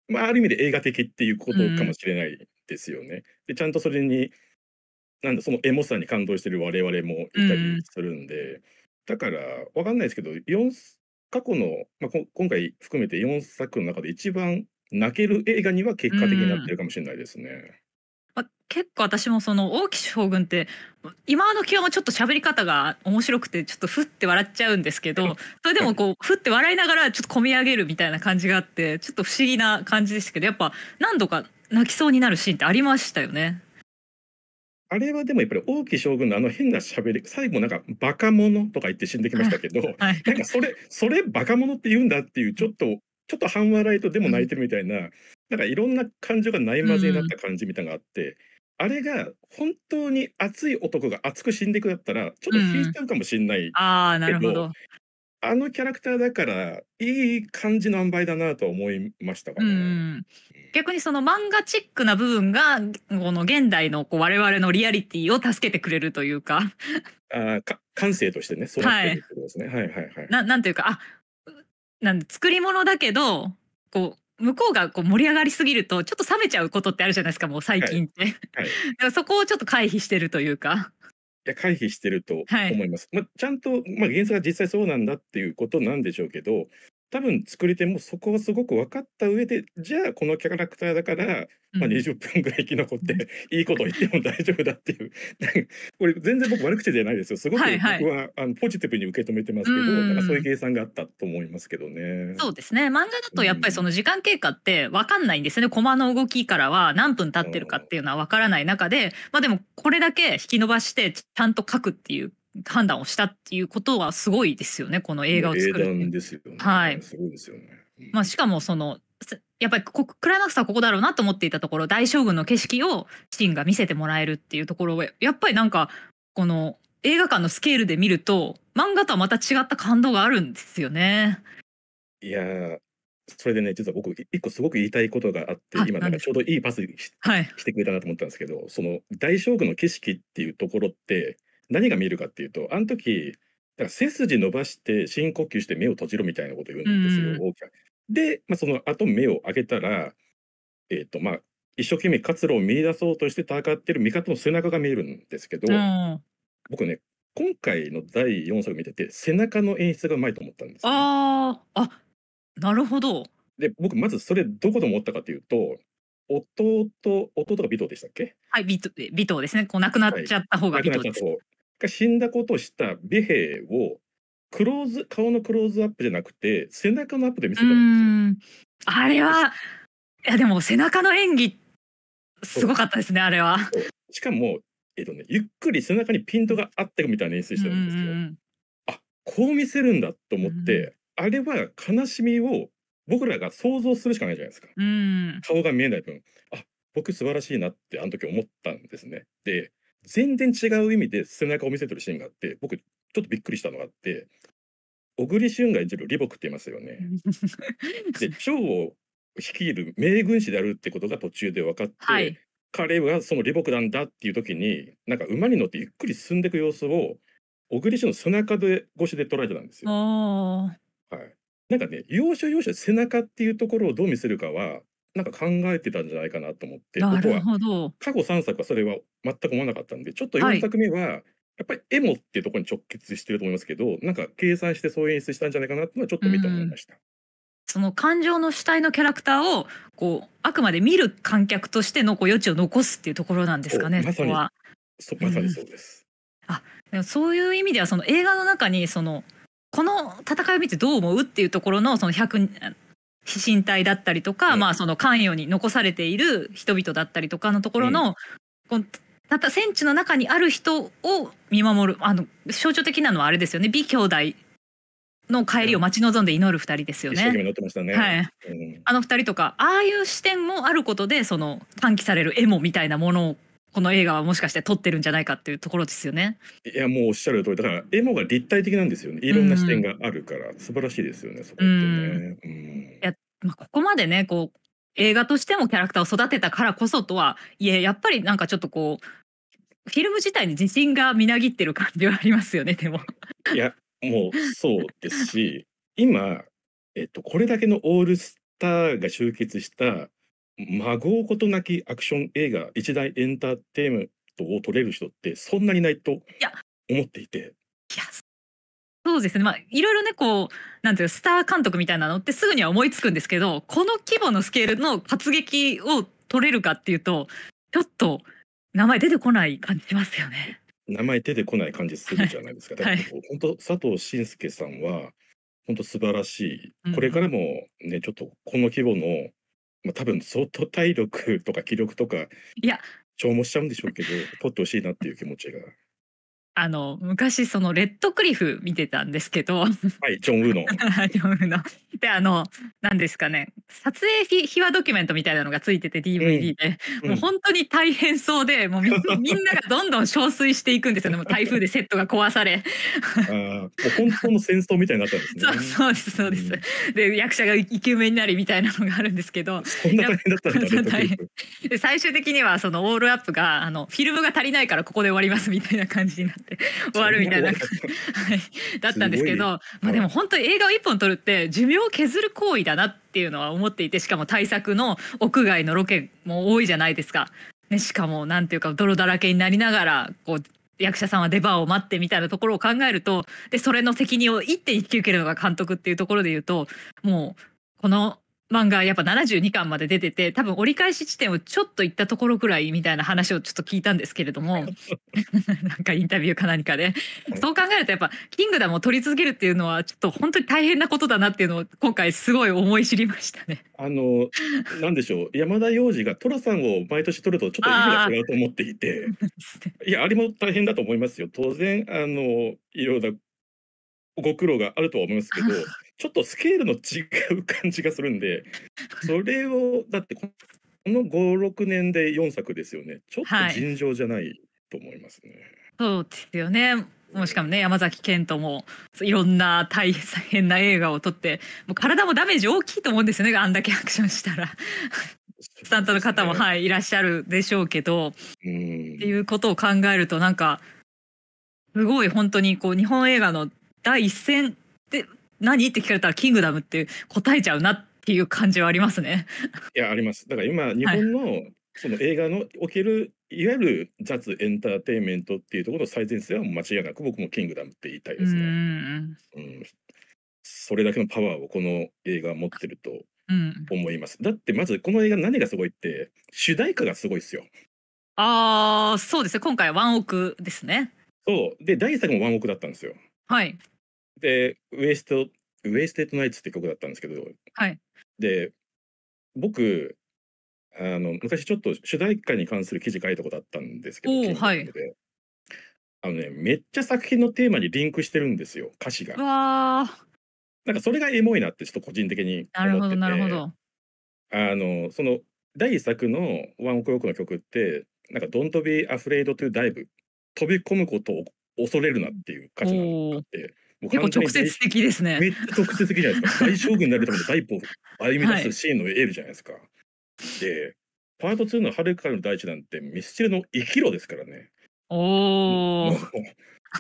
まあ、ある意味で映画的っていうことかもしれないですよね。うん、でちゃんとそれになんだそのエモさに感動してる我々もいたりするんで、うん、だから分かんないですけど過去の、まあ、今回含めて4作の中で一番泣ける映画には結果的になってるかもしれないですね。結構私もその大木将軍って今の気温もちょっと喋り方が面白くてちょっとふって笑っちゃうんですけどそれでもこうふって笑いながらちょっと込み上げるみたいな感じがあってちょっと不思議な感じでしたけどやっぱ何度か泣きそうになるシーンってありましたよね。あれはでもやっぱり王毅将軍のあの変な喋り最後なんか「バカ者」とか言って死んできましたけど、はい、なんかそれそれバカ者って言うんだっていうちょっとちょっと半笑いとでも泣いてるみたいな、うん、なんかいろんな感情がないまぜになった感じみたいなのがあって。うんあれが本当に熱い男が熱く死んでいくだったらちょっと引いちゃうかもしんないけうん、あなるほどあのキャラクターだからいい感じの塩梅だなと思いましたかね、うん、逆にその漫画チックな部分がこの現代のこう我々のリアリティを助けてくれるというかあか感性としてねそうですね、はい、はいはいはいななんていうかあなん作り物だけどこう向こうがこう盛り上がりすぎるとちょっと冷めちゃうことってあるじゃないですかもう最近って、はいはい、そこをちょっと回避してるというかいや回避してると思います、はい、まあ、ちゃんと、まあ、原作は実際そうなんだっていうことなんでしょうけど多分作り手もそこはすごく分かった上でじゃあこのキャラクターだから、まあ、20分ぐらい生き残って、いいこと言っても大丈夫だっていうこれ全然僕悪口じゃないですよすごく僕は、はいはい、あのポジティブに受け止めてますけどなんかそういう計算があったと思いますけどね。そうですね漫画だとやっぱりその時間経過って分かんないんですね、うん、駒の動きからは何分経ってるかっていうのは分からない中で、まあ、でもこれだけ引き伸ばしてちゃんと書くっていう判断をしたっていうことはすごいですよねこの映画を作る、ね、はいすごいまあ、しかもそのやっぱりこクライマックスはここだろうなと思っていたところ大将軍の景色をシーンが見せてもらえるっていうところをやっぱりなんかこの映画館のスケールで見ると漫画とはまた違った感動があるんですよね。いやそれでね実は僕一個すごく言いたいことがあって、はい、今なんかちょうどいいパスし,、はい、してくれたなと思ったんですけどその大将軍の景色っていうところって何が見えるかっていうとあの時だから背筋伸ばして深呼吸して目を閉じろみたいなこと言うんですよ、うん、で、まあ、その後目を開けたらえっ、ー、とまあ一生懸命活路を見出そうとして戦ってる味方の背中が見えるんですけど、うん、僕ね今回の第4作見てて背中の演出がうまいと思ったんです、ね、ああなるほど。で僕まずそれどこで思ったかというと弟弟が尾藤でしたっけはい尾藤ですねこう亡くなっちゃった方が尾藤です、はい、が死んだことを知った美兵をクローズ顔のクローズアップじゃなくて背中のアップで見せたんですよ。あれはいやでも背中の演技すごかったですねあれは。しかもえっとねゆっくり背中にピントが合ってるみたいな演出してるんですよ。あこう見せるんだと思ってあれは悲しみを僕らが想像するしかないじゃないですか。顔が見えない分あ僕素晴らしいなってあの時思ったんですね。で全然違う意味で背中を見せてるシーンがあって僕ちょっとびっくりしたのがあって小栗旬が演じる李クって言いますよね。で趙を率いる名軍師であるってことが途中で分かって、はい、彼はそのリ李クなんだっていう時になんか馬に乗ってゆっくり進んでいく様子を小栗旬の背中で越しで捉えてたんですよ。はい、なんかね要所要所背中っていうところをどう見せるかはなんか考えてたんじゃないかなと思ってなるほど過去3作はそれは全く思わなかったんでちょっと4作目は、やっぱりエモっていうところに直結してると思いますけどなんか計算してそう演出したんじゃないかなっていうのはちょっと見て思いました。うん、その感情の主体のキャラクターをこうあくまで見る観客としてのこう余地を残すっていうところなんですかね。まさにそまさにそうです。うん、あでもそういう意味ではその映画の中にそのこの戦いを見てどう思うっていうところのその100死神体だったりとか、うまあその関与に残されている人々だったりとかのところの、うん、たった戦地の中にある人を見守るあの象徴的なのはあれですよね美兄弟の帰りを待ち望んで祈る2人ですよね。あの2人とかああいう視点もあることでその喚起されるエモみたいなものをこの映画はもしかして撮ってるんじゃないかっていうところですよね。いやもうおっしゃる通りだからエモが立体的なんですよねいろんな視点があるから、素晴らしいですよねそこってね。いや、まあ、ここまでねこう映画としてもキャラクターを育てたからこそとはいえやっぱりなんかちょっとこうフィルム自体に自信がみなぎってる感じはありますよねでも。いやもうそうですし今、えっと、これだけのオールスターが集結したまごうことなきアクション映画一大エンターテイメントを取れる人ってそんなにないと思っていて。いやそうですねまあいろいろねこうなんていうスター監督みたいなのってすぐには思いつくんですけどこの規模のスケールの活劇を取れるかっていうとちょっと名前出てこない感じしますよね。名前出てこない感じするじゃないですか。はい、だ本当佐藤信介さんは本当素晴らしい。これからもね、うん、ちょっとこの規模のまあ、多分相当体力とか気力とかいや消耗しちゃうんでしょうけど取ってほしいなっていう気持ちがあの昔そのレッドクリフ見てたんですけど、はい、ジョン・ウーの。ジョン・ウーの。であの何ですかね撮影秘話ドキュメントみたいなのがついてて DVD で、うん、もう本当に大変そうでもう みんながどんどん憔悴していくんですよねもう台風でセットが壊され。あも本当の戦争みたいになったんですね。そうそうですそうです。うん、で役者が生き埋めになりみたいなのがあるんですけどそんな大変だったんで最終的にはそのオールアップがあのフィルムが足りないからここで終わりますみたいな感じになって。って終わるみたいな感じだったんですけど、ね、まあ、でも本当に映画を1本撮るって寿命を削る行為だなっていうのは思っていてしかも対策の屋外のロケも多いじゃないですか。ね、しかもなんていうか泥だらけになりながらこう役者さんは出番を待ってみたいなところを考えるとでそれの責任を一手引き受けるのが監督っていうところで言うともうこの漫画やっぱ72巻まで出てて多分折り返し地点をちょっと行ったところくらいみたいな話をちょっと聞いたんですけれども なんかインタビューか何かで、そう考えるとやっぱ「キングダム」を撮り続けるっていうのはちょっと本当に大変なことだなっていうのを今回すごい思い知りましたね。あのなんでしょう山田洋次が寅さんを毎年撮るとちょっと意味が違うと思っていていやあれも大変だと思いますよ。当然あのいろいろご苦労があるとは思いますけど ちょっとスケールの違う感じがするんでそれをだってこの56年で4作ですよねちょっと尋常じゃないと思いますね。はい、そうですよねもしかもね山崎賢人もいろんな大変な映画を撮ってもう体もダメージ大きいと思うんですよねあんだけアクションしたら。スタントの方も、ね、はい、いらっしゃるでしょうけど、うん、っていうことを考えるとなんかすごい本当にこう日本映画の第一線何って聞かれたらキングダムって答えちゃうなっていう感じはありますね。いやあります。だから今日本の、その映画のおけるいわゆる雑エンターテインメントっていうところの最前線は間違いなく僕もキングダムって言いたいですね。うんうん、それだけのパワーをこの映画は持ってると思います。うん、だってまずこの映画何がすごいって主題歌がすごいですよ。ああそうですね今回ワンオクですね。そうで第1作もワンオクだったんですよ。はい。で、ウエスト、ウエステッドナイツって曲だったんですけど、はい。で、僕、あの、昔ちょっと主題歌に関する記事書いたことあったんですけど、はい。あのね、めっちゃ作品のテーマにリンクしてるんですよ、歌詞が。わなんかそれがエモいなってちょっと個人的に思ってて。なるほど、あの、その、第1作のワンオクロックの曲って、なんか、Don't be afraid to dive。飛び込むことを恐れるなっていう歌詞があって、結構直接的ですね。めっちゃ直接的じゃないですか。大将軍になるための第一歩歩み出すシーンのエールじゃないですか。はい、で、パート2の春からの大地なんてミスチルの生きろですからね。お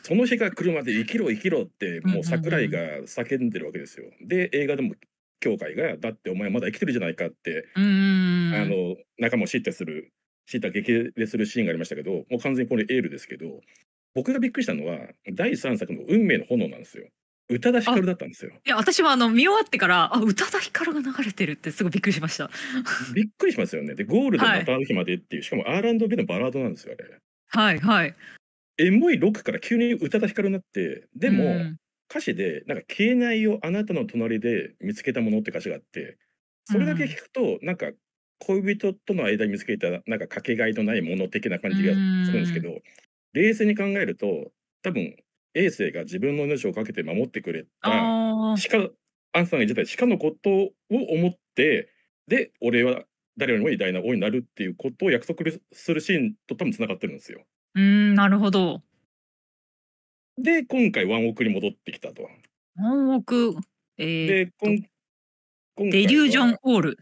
その日が来るまで生きろ生きろってもう桜井が叫んでるわけですよ。で映画でも協会が「だってお前まだ生きてるじゃないか」ってあの仲間を叱咤する叱咤激励するシーンがありましたけどもう完全にこれエールですけど僕がびっくりしたのは第3作の「運命の炎」なんですよ。宇多田ヒカルだったんですよ。いや私はあの見終わってからあ宇多田ヒカルが流れてるってすごいびっくりしました。びっくりしますよね。でゴールドまたある日までっていう、はい、しかも R&B のバラードなんですよあれ。はいはい。エモいロックから急に宇多田ヒカルになってでも、うん、歌詞でなんか消えないよあなたの隣で見つけたものって歌詞があってそれだけ聞くと、うん、なんか恋人との間に見つけたなんかかけがえのないもの的な感じがするんですけど、冷静に考えると多分衛星が自分の命をかけて守ってくれたしかアンさん自言っしかのことを思ってで俺は誰よりも偉大な王になるっていうことを約束するシーンと多分つながってるんですよ。うんなるほど。で今回ワンオクに戻ってきたと。ワンオク、えー、で今デリュージョンオール。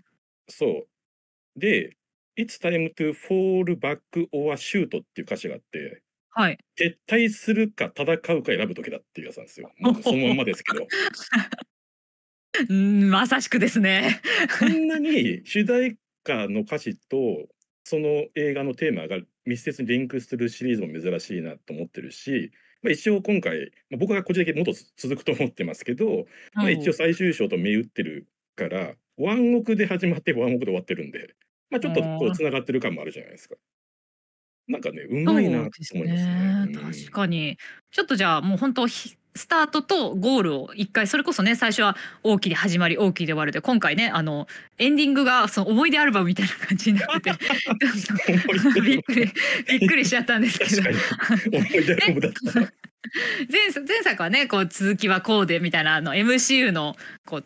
そう。で「It's time to fall back or shoot」っていう歌詞があってはい。撤退するか戦うか選ぶ時だっていうやなんですよ。そのままですけど。んまさしくですね。こんなに主題歌の歌詞とその映画のテーマが密接にリンクするシリーズも珍しいなと思ってるし、まあ、一応今回、まあ、僕こっちだけもっと続くと思ってますけど、まあ、一応最終章と銘打ってるからワンオクで始まってワンオクで終わってるんで、まあ、ちょっとこうつながってる感もあるじゃないですか。なんかね、うまいなと思いますね。すね確かに。ちょっとじゃあもう本当スタートとゴールを一回それこそね最初は大きで始まり大きで終わるで今回ねあのエンディングがその思い出アルバムみたいな感じになっててびっくりびっくりしちゃったんですけど。前前作はねこう続きはこうでみたいなあの MCU のこう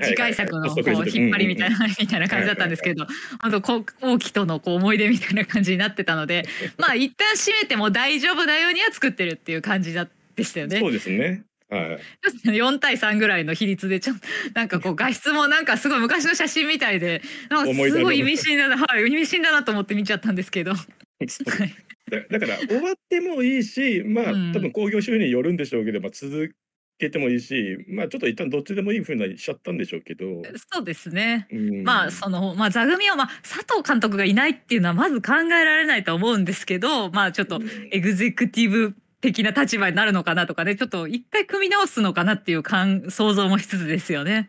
次回作のこう引っ張りみたいな、みたいな感じだったんですけど、本こう王毅とのこう思い出みたいな感じになってたので、まあ一旦閉めても大丈夫だようには作ってるっていう感じだでしたよね。そうですね。はい、4対3ぐらいの比率でちょなんかこう画質もなんかすごい昔の写真みたいでなんかすごい意味深だな、はい、意味深だなと思って見ちゃったんですけど。だから終わってもいいしまあ、多分興行収入によるんでしょうけど、まあ、続けてもいいし、まあ、ちょっと一旦どっちでもいい風にしちゃったんでしょうけど。そうですね。うまあ、その、まあ、座組を、まあ、佐藤監督がいないっていうのはまず考えられないと思うんですけど、まあ、ちょっとエグゼクティブ的な立場になるのかなとかね、ちょっと一回組み直すのかなっていうかん、想像もしつつですよね。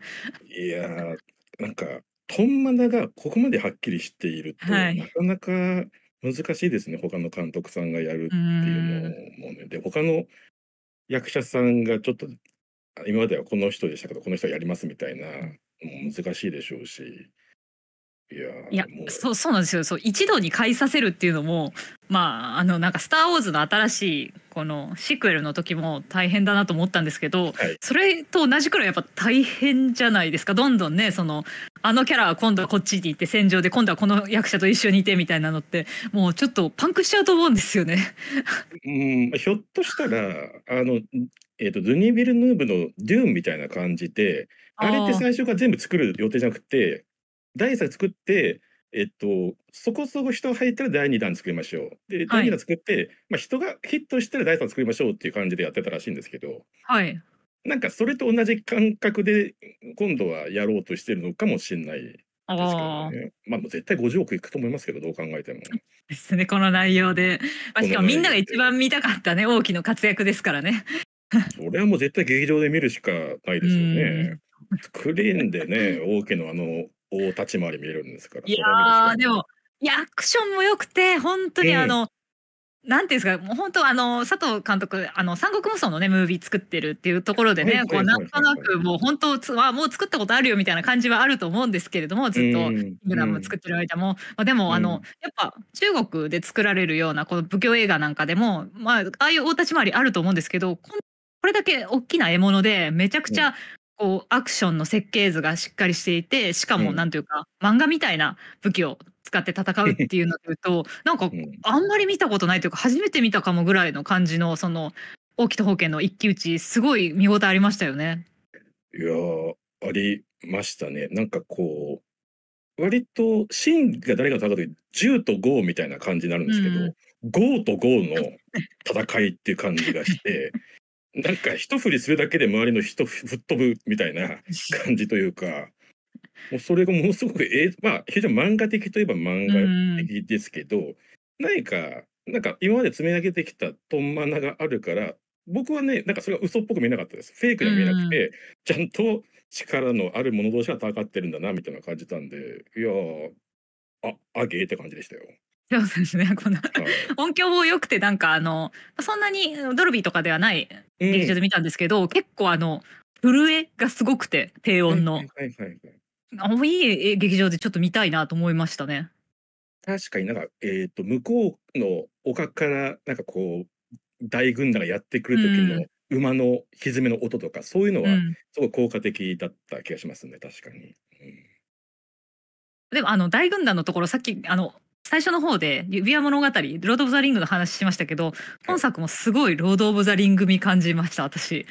いやー、なんか、トンマナがここまではっきりしていると、はい。なかなか難しいですね、他の監督さんがやるっていうのーん。もね。で、他の役者さんがちょっと今まではこの人でしたけどこの人はやりますみたいな、もう難しいでしょうしいやいやそうそうなんですよそう一度に買いさせるっていうのもまああのなんか「スター・ウォーズ」の新しいこのシクエルの時も大変だなと思ったんですけど、はい、それと同じくらいやっぱ大変じゃないですかどんどんねそのあのキャラは今度はこっちに行って戦場で今度はこの役者と一緒にいてみたいなのってもうちょっとパンクしちゃうと思うんですよね。うんひょっとしたらあのえーと、ドゥニー・ビル・ヌーブの「デューン」みたいな感じであれって最初から全部作る予定じゃなくて第一作作ってえっと、そこそこ人が入ったら第2弾作りましょう。で、はい、第2弾作って、まあ、人がヒットしたら第3弾作りましょうっていう感じでやってたらしいんですけど、はい、なんかそれと同じ感覚で今度はやろうとしてるのかもしれないですけどね。まあ、絶対50億いくと思いますけど、どう考えても。ですね、この内容で。まあ、しかもみんなが一番見たかったね、大きな活躍ですからね。それはもう絶対劇場で見るしかないですよね。クリーンでね、大きなあの大立ち回り見るんですから。いやでも、いや、アクションも良くて、本当にあの、うなんていうんですか、もう本当あの佐藤監督、あの三国無双のねムービー作ってるっていうところでね、こうなんとなくもう本当つはもう作ったことあるよみたいな感じはあると思うんですけれども、ずっとキングダム作ってる間も、まあでもあの、やっぱ中国で作られるようなこの武教映画なんかでも、まあああいう大立ち回りあると思うんですけど、これだけ大きな獲物でめちゃくちゃ、こうアクションの設計図がしっかりしていてしかも何というか、うん、漫画みたいな武器を使って戦うっていうのを言うとなんかあんまり見たことないというか初めて見たかもぐらいの感じのその沖田保険の一騎打ちすごい見応えありましたよね。いやありましたね。なんかこう割とシーンが誰が戦う時10と5みたいな感じになるんですけど、うん、5と5の戦いっていう感じがして なんか一振りするだけで周りの人吹っ飛ぶみたいな 感じというか、もうそれがものすごく、えー、まあ非常に漫画的といえば漫画的ですけど、何か、なんか今まで積み上げてきたトンマナがあるから、僕はね、なんかそれが嘘っぽく見えなかったです。フェイクには見えなくて、ちゃんと力のある者同士が戦ってるんだなみたいな感じたんで、いやあ、あげーって感じでしたよ。そうですね。この音響も良くてなんかあのそんなにドルビーとかではない劇場で見たんですけど、えー、結構あの震えがすごくて低音の。はいはいはいはい、いい劇場でちょっと見たいなと思いましたね。確かになんか、えーと、向こうの丘からなんかこう大軍団がやってくる時の馬の蹄の音とか、そういうのはすごい効果的だった気がしますね確かに。うんでもあの大軍団のところさっきあの最初の方で指輪物語、ロード・オブ・ザ・リングの話しましたけど、本作もすごいロード・オブ・ザ・リング味感じました、私。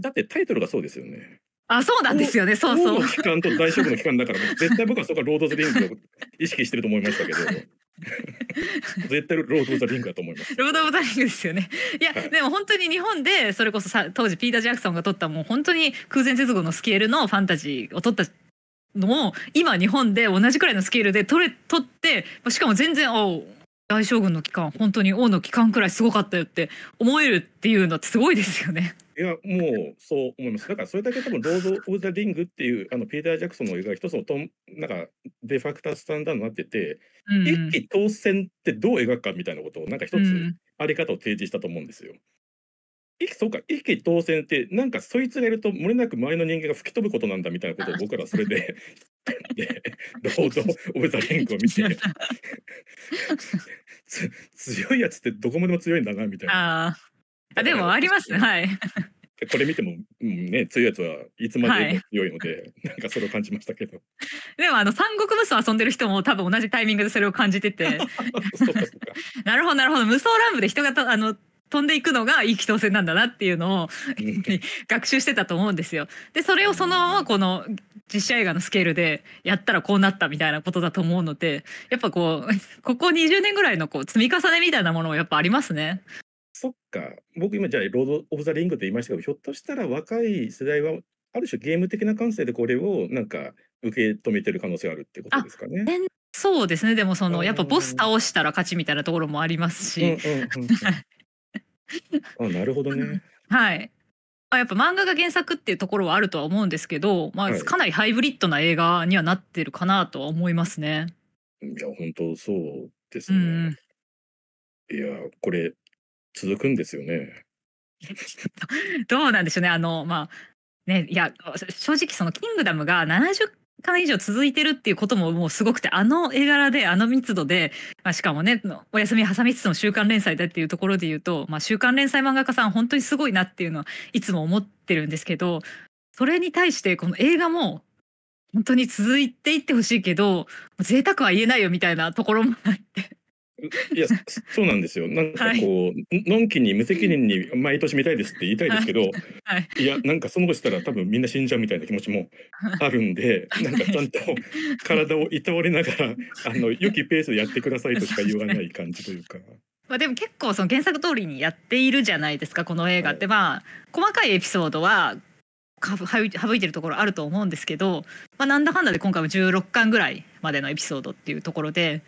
だってタイトルがそうですよね。あ、そうなんですよね、そうそう。期間と大丈夫の期間だから、絶対僕はそこはロード・オブ・ザ・リングを意識してると思いましたけど。絶対ロード・オブ・ザ・リングだと思います。ロード・オブ・ザ・リングですよね。いや、はい、でも本当に日本でそれこそさ当時ピーター・ジャクソンが撮ったもう本当に空前絶後のスケールのファンタジーを撮ったのを今日本で同じくらいのスケールで取れ取ってしかも全然大将軍の期間本当に王の期間くらいすごかったよって思えるっていうのってすごいですよね。いやもうそう思いますだからそれだけ多分「ロード・オブ・ザ・リング」っていうあのピーター・ジャクソンの映画が一つのとなんかデファクタースタンダードになってて、うん、一気当選ってどう描くかみたいなことをなんか一つあり方を提示したと思うんですよ。そうか意気当選ってなんかそいつがいると漏れなく周りの人間が吹き飛ぶことなんだみたいなことを僕らはそれで どうぞ オブザリングを見て 強いやつってどこまでも強いんだなみたいな。あでもありますねはい。これ見ても、うん、ね強いやつはいつまでも強いので、はい、なんかそれを感じましたけど。でもあの三国無双遊んでる人も多分同じタイミングでそれを感じてて。なるほどなるほど無双乱舞で人があの飛んでいくのがいい気当選なんだなっていうのを 学習してたと思うんですよ。でそれをそのままこの実写映画のスケールでやったらこうなったみたいなことだと思うのでやっぱこう ここ20年ぐらいのこう積み重ねみたいなものもやっぱありますね。そっか僕今じゃあ「ロード・オブ・ザ・リング」と言いましたけどひょっとしたら若い世代はある種ゲーム的な感性でこれをなんか受け止めてる可能性あるってことですかね。そうですねでもそのやっぱボス倒したら勝ちみたいなところもありますし あなるほどね。はい。あ、やっぱ漫画が原作っていうところはあるとは思うんですけど、まあ、かなりハイブリッドな映画にはなってるかなとは思いますね。いや本当そうですうね。ん。いやこれ続くんですよね。どうなんでしょうね。あの、まあ、ね、いや、正直そのキングダムが70間以上続いてるっていうことももうすごくてあの絵柄であの密度で、まあ、しかもねお休み挟みつつの週刊連載だっていうところで言うと、まあ、週刊連載漫画家さん本当にすごいなっていうのはいつも思ってるんですけどそれに対してこの映画も本当に続いていってほしいけど贅沢は言えないよみたいなところもあっていや、そうなんですよ。なんかこう、はい、のんきに無責任に毎年見たいですって言いたいですけど、はい、い、や、なんかそのことしたら多分みんな死んじゃうみたいな気持ちもあるんで、なんかちゃんと体をいたわりながら、あの、良きペースでやってくださいとしか言わない感じというか。まあ、でも結構その原作通りにやっているじゃないですかこの映画って、まあ細かいエピソードは省いてるところあると思うんですけど、まあ、なんだかんだで今回も16巻ぐらいまでのエピソードっていうところで、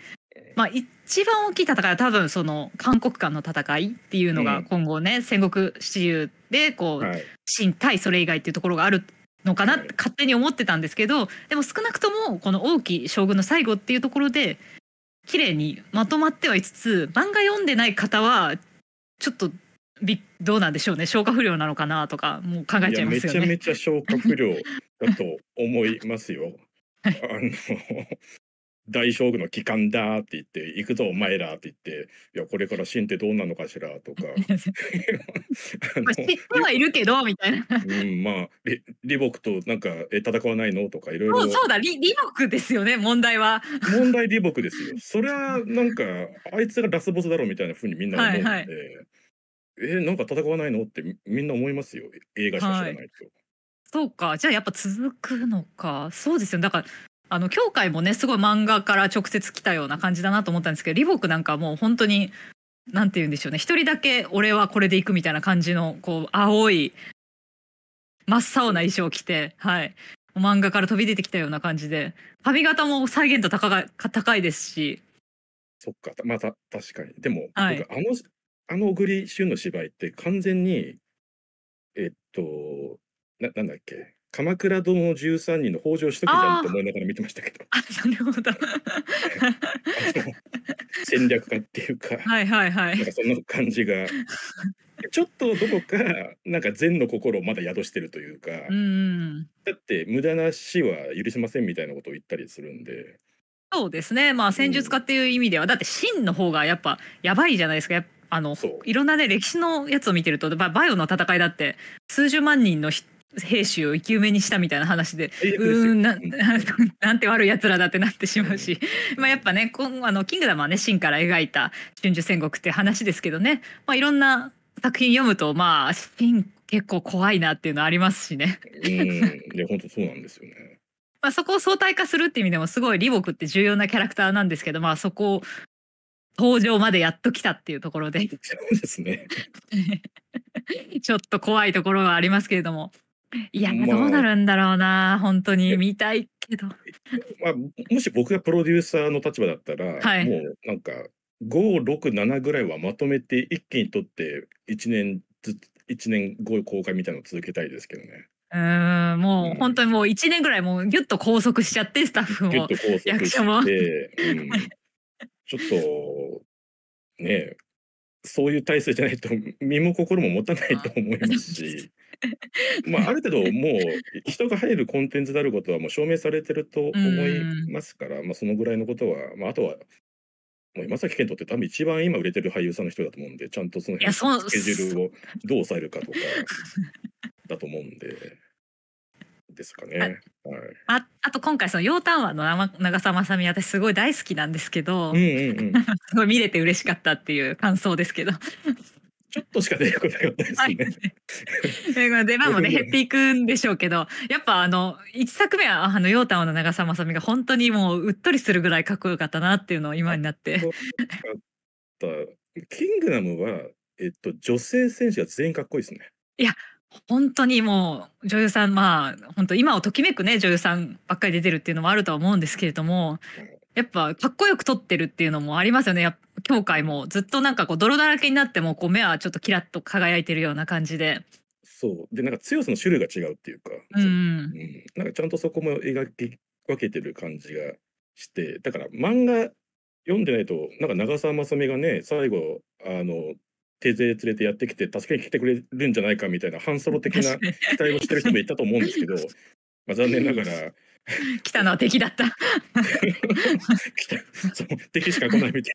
まあ、一番大きい戦いは多分その韓国間の戦いっていうのが今後ね、うん、戦国七雄でこう、はい、対それ以外っていうところがあるのかなって勝手に思ってたんですけどでも少なくともこの王毅将軍の最後っていうところで綺麗にまとまってはいつつ漫画読んでない方はちょっとびどうなんでしょうね消化不良なのかなとかもう考えちゃいますよねめちゃめちゃ消化不良だと思いますよ。あの大将軍の帰還だって言って「行くぞお前ら」って言って「いやこれから死んってどうなのかしら」とか まあ、知ってはいるけどみたいな、うん、まあ李牧となんかえ戦わないのとかいろいろそうだ李牧ですよね問題は問題李牧ですよそりゃなんかあいつがラスボスだろうみたいなふうにみんな思って、はいはいえなんか戦わないのってみんな思いますよ映画しか知らないと、はい、そうかじゃあやっぱ続くのかそうですよだからあの教会もねすごい漫画から直接来たような感じだなと思ったんですけどリボクなんかもう本当に何て言うんでしょうね一人だけ俺はこれでいくみたいな感じのこう青い真っ青な衣装着てはい漫画から飛び出てきたような感じで髪型も再現度高が高いですしそっかまた確かにでも、はい、僕あのあの小栗旬の芝居って完全にえっとななんだっけ鎌倉殿の13人の北条しときじゃんと思いながら見てましたけど。あ、なるほど。戦略家っていうか、はいはいはい。なんかその感じが。ちょっとどこかなんか禅の心をまだ宿してるというか、うん、だって無駄な死は許せませんみたいなことを言ったりするんでそうですねまあ戦術家っていう意味では、うん、だって真の方がやっぱやばいじゃないですかあのいろんなね歴史のやつを見てるとバイオの戦いだって数十万人の人兵士を生き埋めにしたみたいな話でうんな なんて悪いやつらだってなってしまうし、まあやっぱねあのキングダムはね真から描いた「春秋戦国」って話ですけどね、まあ、いろんな作品読むとまあ真結構怖いなっていうのありますしね。うんいや本当そうなんですよね。まあそこを相対化するっていう意味でもすごい李牧って重要なキャラクターなんですけど、まあそこを登場までやっと来たっていうところで。そうですね。ちょっと怖いところはありますけれども。いや、まあ、どうなるんだろうな本当に見たいけど、まあ、もし僕がプロデューサーの立場だったら、はい、もうなんか567ぐらいはまとめて一気に取って1年ずつ1年後公開みたいなの続けたいですけどね。うんもう本当にもう1年ぐらいもうギュッと拘束しちゃってスタッフも役者も、うん、ちょっとねそういう体制じゃないと身も心も持たないと思いますし。まあ、ある程度もう人が入るコンテンツであることはもう証明されてると思いますから、まあ、そのぐらいのことは、まあ、あとはもう今崎健人って多分一番今売れてる俳優さんの人だと思うんでちゃんとその辺スケジュールをどう抑えるかとかだと思うんで。ですかね。あ,、はい、ああと今回その「陽丹話」の長澤まさみ私すごい大好きなんですけど、うんうんうん、見れて嬉しかったっていう感想ですけどちょっとしか出てこなかったですね。はい、出番もね、減っていくんでしょうけど、やっぱあの、1作目は、あの、ヨータオの長澤まさみが本当にもう、うっとりするぐらいかっこよかったなっていうのを今になって。キングダムは、えっと、女性選手が全員かっこいいですね。いや、本当にもう女優さんまあ本当今をときめくね女優さんばっかり出てるっていうのもあるとは思うんですけれどもやっぱかっこよく撮ってるっていうのもありますよね。や教会もずっとなんかこう泥だらけになってもこう目はちょっとキラッと輝いてるような感じで。そうでなんか強さの種類が違うっていうか、うん、うん、なんかちゃんとそこも描き分けてる感じがしてだから漫画読んでないとなんか長澤まさみがね最後あの手勢連れてやってきて助けに来てくれるんじゃないかみたいな反ソロ的な期待をしてる人もいたと思うんですけどまあ残念ながら 来たのは敵だった 来たそう敵しか来ないみたい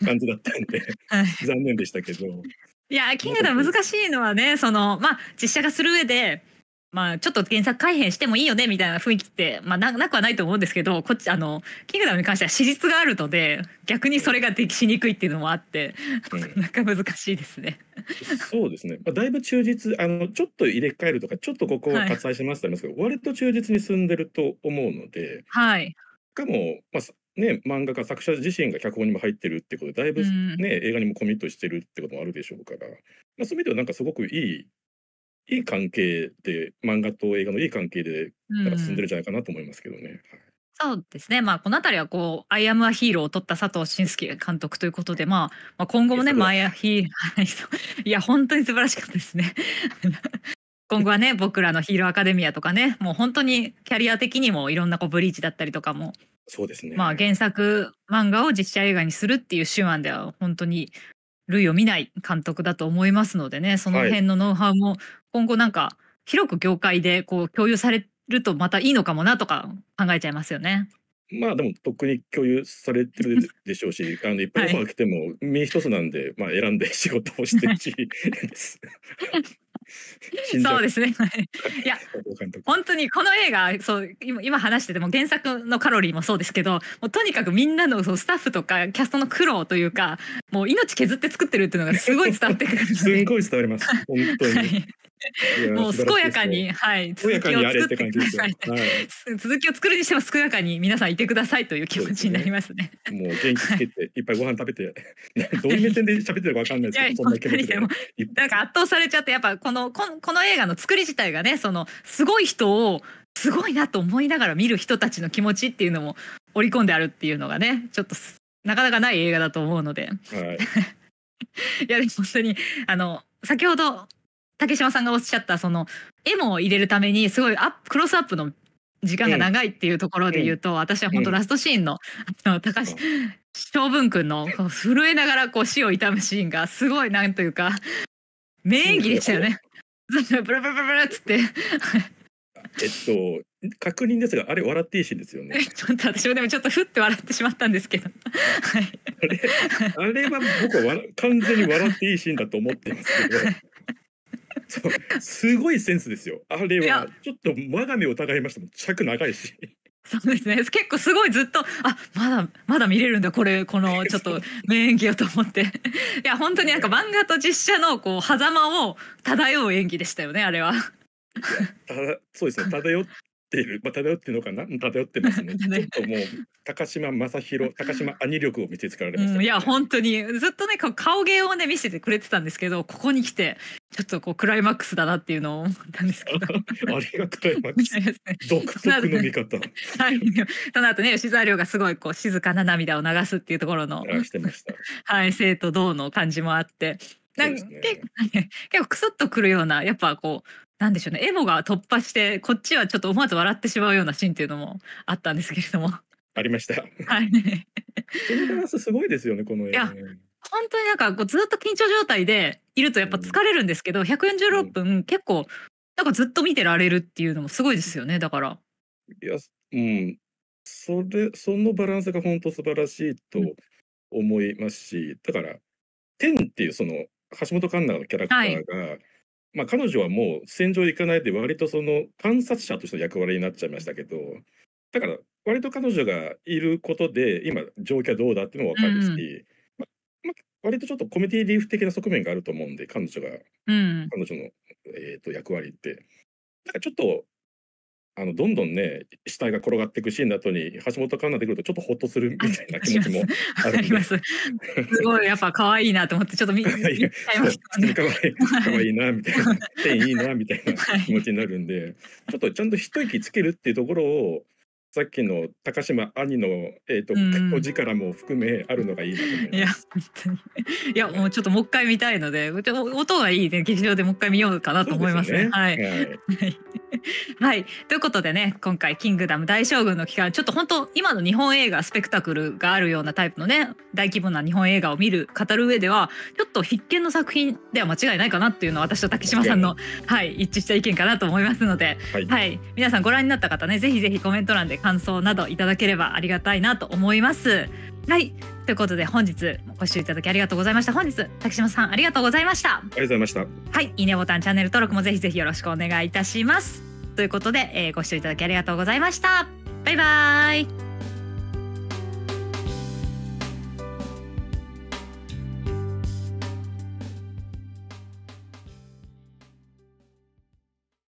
な感じだったんで、はい、残念でしたけどいやキングダム難しいのはねそのまあ実写化する上でまあ、ちょっと原作改変してもいいよねみたいな雰囲気って、まあ、ななくはないと思うんですけどこっちあのキングダムに関しては史実があるので逆にそれができしにくいっていうのもあって、うん、なんか難しいですね。そうですね、まあ、だいぶ忠実あのちょっと入れ替えるとかちょっとここを割愛しますってありますけど、はい、割と忠実に進んでると思うので、はい、しかも、まあ、ね、漫画家作者自身が脚本にも入ってるってことでだいぶね、ね、うん、映画にもコミットしてるってこともあるでしょうから、まあ、そういう意味ではなんかすごくいいいい関係で、漫画と映画のいい関係で、進んでるんじゃないかなと思いますけどね。うんはいそうですね、まあ、この辺りはこう「アイ・アム・ア・ヒーロー」を取った佐藤慎介監督ということで、まあ、まあ、今後もね「マイ・ア・ヒーロー」いや本当に素晴らしかったですね。今後はね僕らの「ヒーローアカデミア」とかねもう本当にキャリア的にもいろんなこうブリーチだったりとかもそうですね、まあ、原作漫画を実写映画にするっていう手腕では本当に類を見ない監督だと思いますのでねその辺のノウハウも今後なんか広く業界でこう共有されるとまたいいのかもなとか考えちゃいますよね。まあでもとっくに共有されてるで しょうしあのいっぱいオファー来ても身一つなんで、はい、まあ、選んで仕事をしてる しそうですね。いや、本当にこの映画、そう今今話してても原作のカロリーもそうですけど、もうとにかくみんなのそうスタッフとかキャストの苦労というか、もう命削って作ってるっていうのがすごい伝わってくる。すごい伝わります。本当に。はいもう健やかに、はい、続きを作ってください。はい、続きを作るにしても健やかに皆さんいてくださいという気持ちになりますね。うすねもう元気つけて、いっぱいご飯食べて、どういう目線で喋ってるかわかんないですけど、そんな気持ちで。なんか圧倒されちゃって、やっぱこのここの映画の作り自体がね、そのすごい人をすごいなと思いながら見る人たちの気持ちっていうのも織り込んであるっていうのがね、ちょっとなかなかない映画だと思うので。はい、いやでも本当にあの先ほど竹島さんがおっしゃったその絵も入れるためにすごいアップクロスアップの時間が長いっていうところで言うと、ええ、私は本当ラストシーンのえ、あの高橋将軍君の震えながらこう死を悼むシーンがすごいなんというか名演技でしたよね。ブブブブっつってえっと確認ですがあれ笑っていいシーンですよね。ちょっと私もでもちょっとふって笑ってしまったんですけど。はい、あれあれは僕は完全に笑っていいシーンだと思ってますけど。そうすごいセンスですよあれはちょっと我が目を疑いましたもん尺長いし。そうですね結構すごいずっとあまだまだ見れるんだこれこの ちょっと名演技をと思っていや本当になんか漫画と実写のこう狭間を漂う演技でしたよねあれは。そうですね漂っ ている、まあ、漂ってるのかな漂ってますね ちょっともう高島正宏高島兄力を見せつけられました、ねうん、いや本当にずっとね顔芸をね見せてくれてたんですけどここに来てちょっとこうクライマックスだなっていうのを思ったんですけど ありがクライマックス 独特の見方、はいその後ね吉沢亮がすごいこう静かな涙を流すっていうところのはい生徒どうの感じもあってなん、ね、結構クスッとくるようなやっぱこうなんでしょうねエモが突破してこっちはちょっと思わず笑ってしまうようなシーンっていうのもあったんですけれども。ありました。はい。そのバランスすごいですよねこの映画、ね。本当になんかこうずっと緊張状態でいるとやっぱ疲れるんですけど、うん、146分結構なんかずっと見てられるっていうのもすごいですよねだから。いやうんそれそのバランスが本当素晴らしいと思いますし、うん、だから「天」っていうその橋本環奈のキャラクターが、はい、まあ、彼女はもう戦場行かないで割とその観察者としての役割になっちゃいましたけどだから割と彼女がいることで今状況はどうだっていうのも分かるし、うんままあ、割とちょっとコメディーリーフ的な側面があると思うんで彼女が、うん、彼女の、えー、と役割って。だからちょっとあのどんどんね死体が転がっていくシーンだとに橋本環奈でくるとちょっとほっとするみたいな気持ちもあります。すごいやっぱ可愛いなと思ってちょっと 見ちゃいましたね。可愛い可愛いなみたいな、天いいなみたいな気持ちになるんで、ちょっとちゃんと一息つけるっていうところをさっきの高島兄の、えーと、お力も含めあるのがいいなと思います。いやもうちょっともう一回見たいので音がいいね劇場でもう一回見ようかなと思いますね。すねはい、はい はい、ということでね今回「キングダム大将軍」の期間ちょっと本当今の日本映画スペクタクルがあるようなタイプのね大規模な日本映画を見る語る上ではちょっと必見の作品では間違いないかなっていうのは私と竹島さんの、はい、一致した意見かなと思いますので、はい、はい、皆さんご覧になった方ね是非是非コメント欄で感想などいただければありがたいなと思います。はいということで本日ご視聴いただきありがとうございました本日竹島さんありがとうございましたありがとうございましたはいいいねボタンチャンネル登録もぜひぜひよろしくお願いいたしますということで、えー、ご視聴いただきありがとうございましたバイバーイ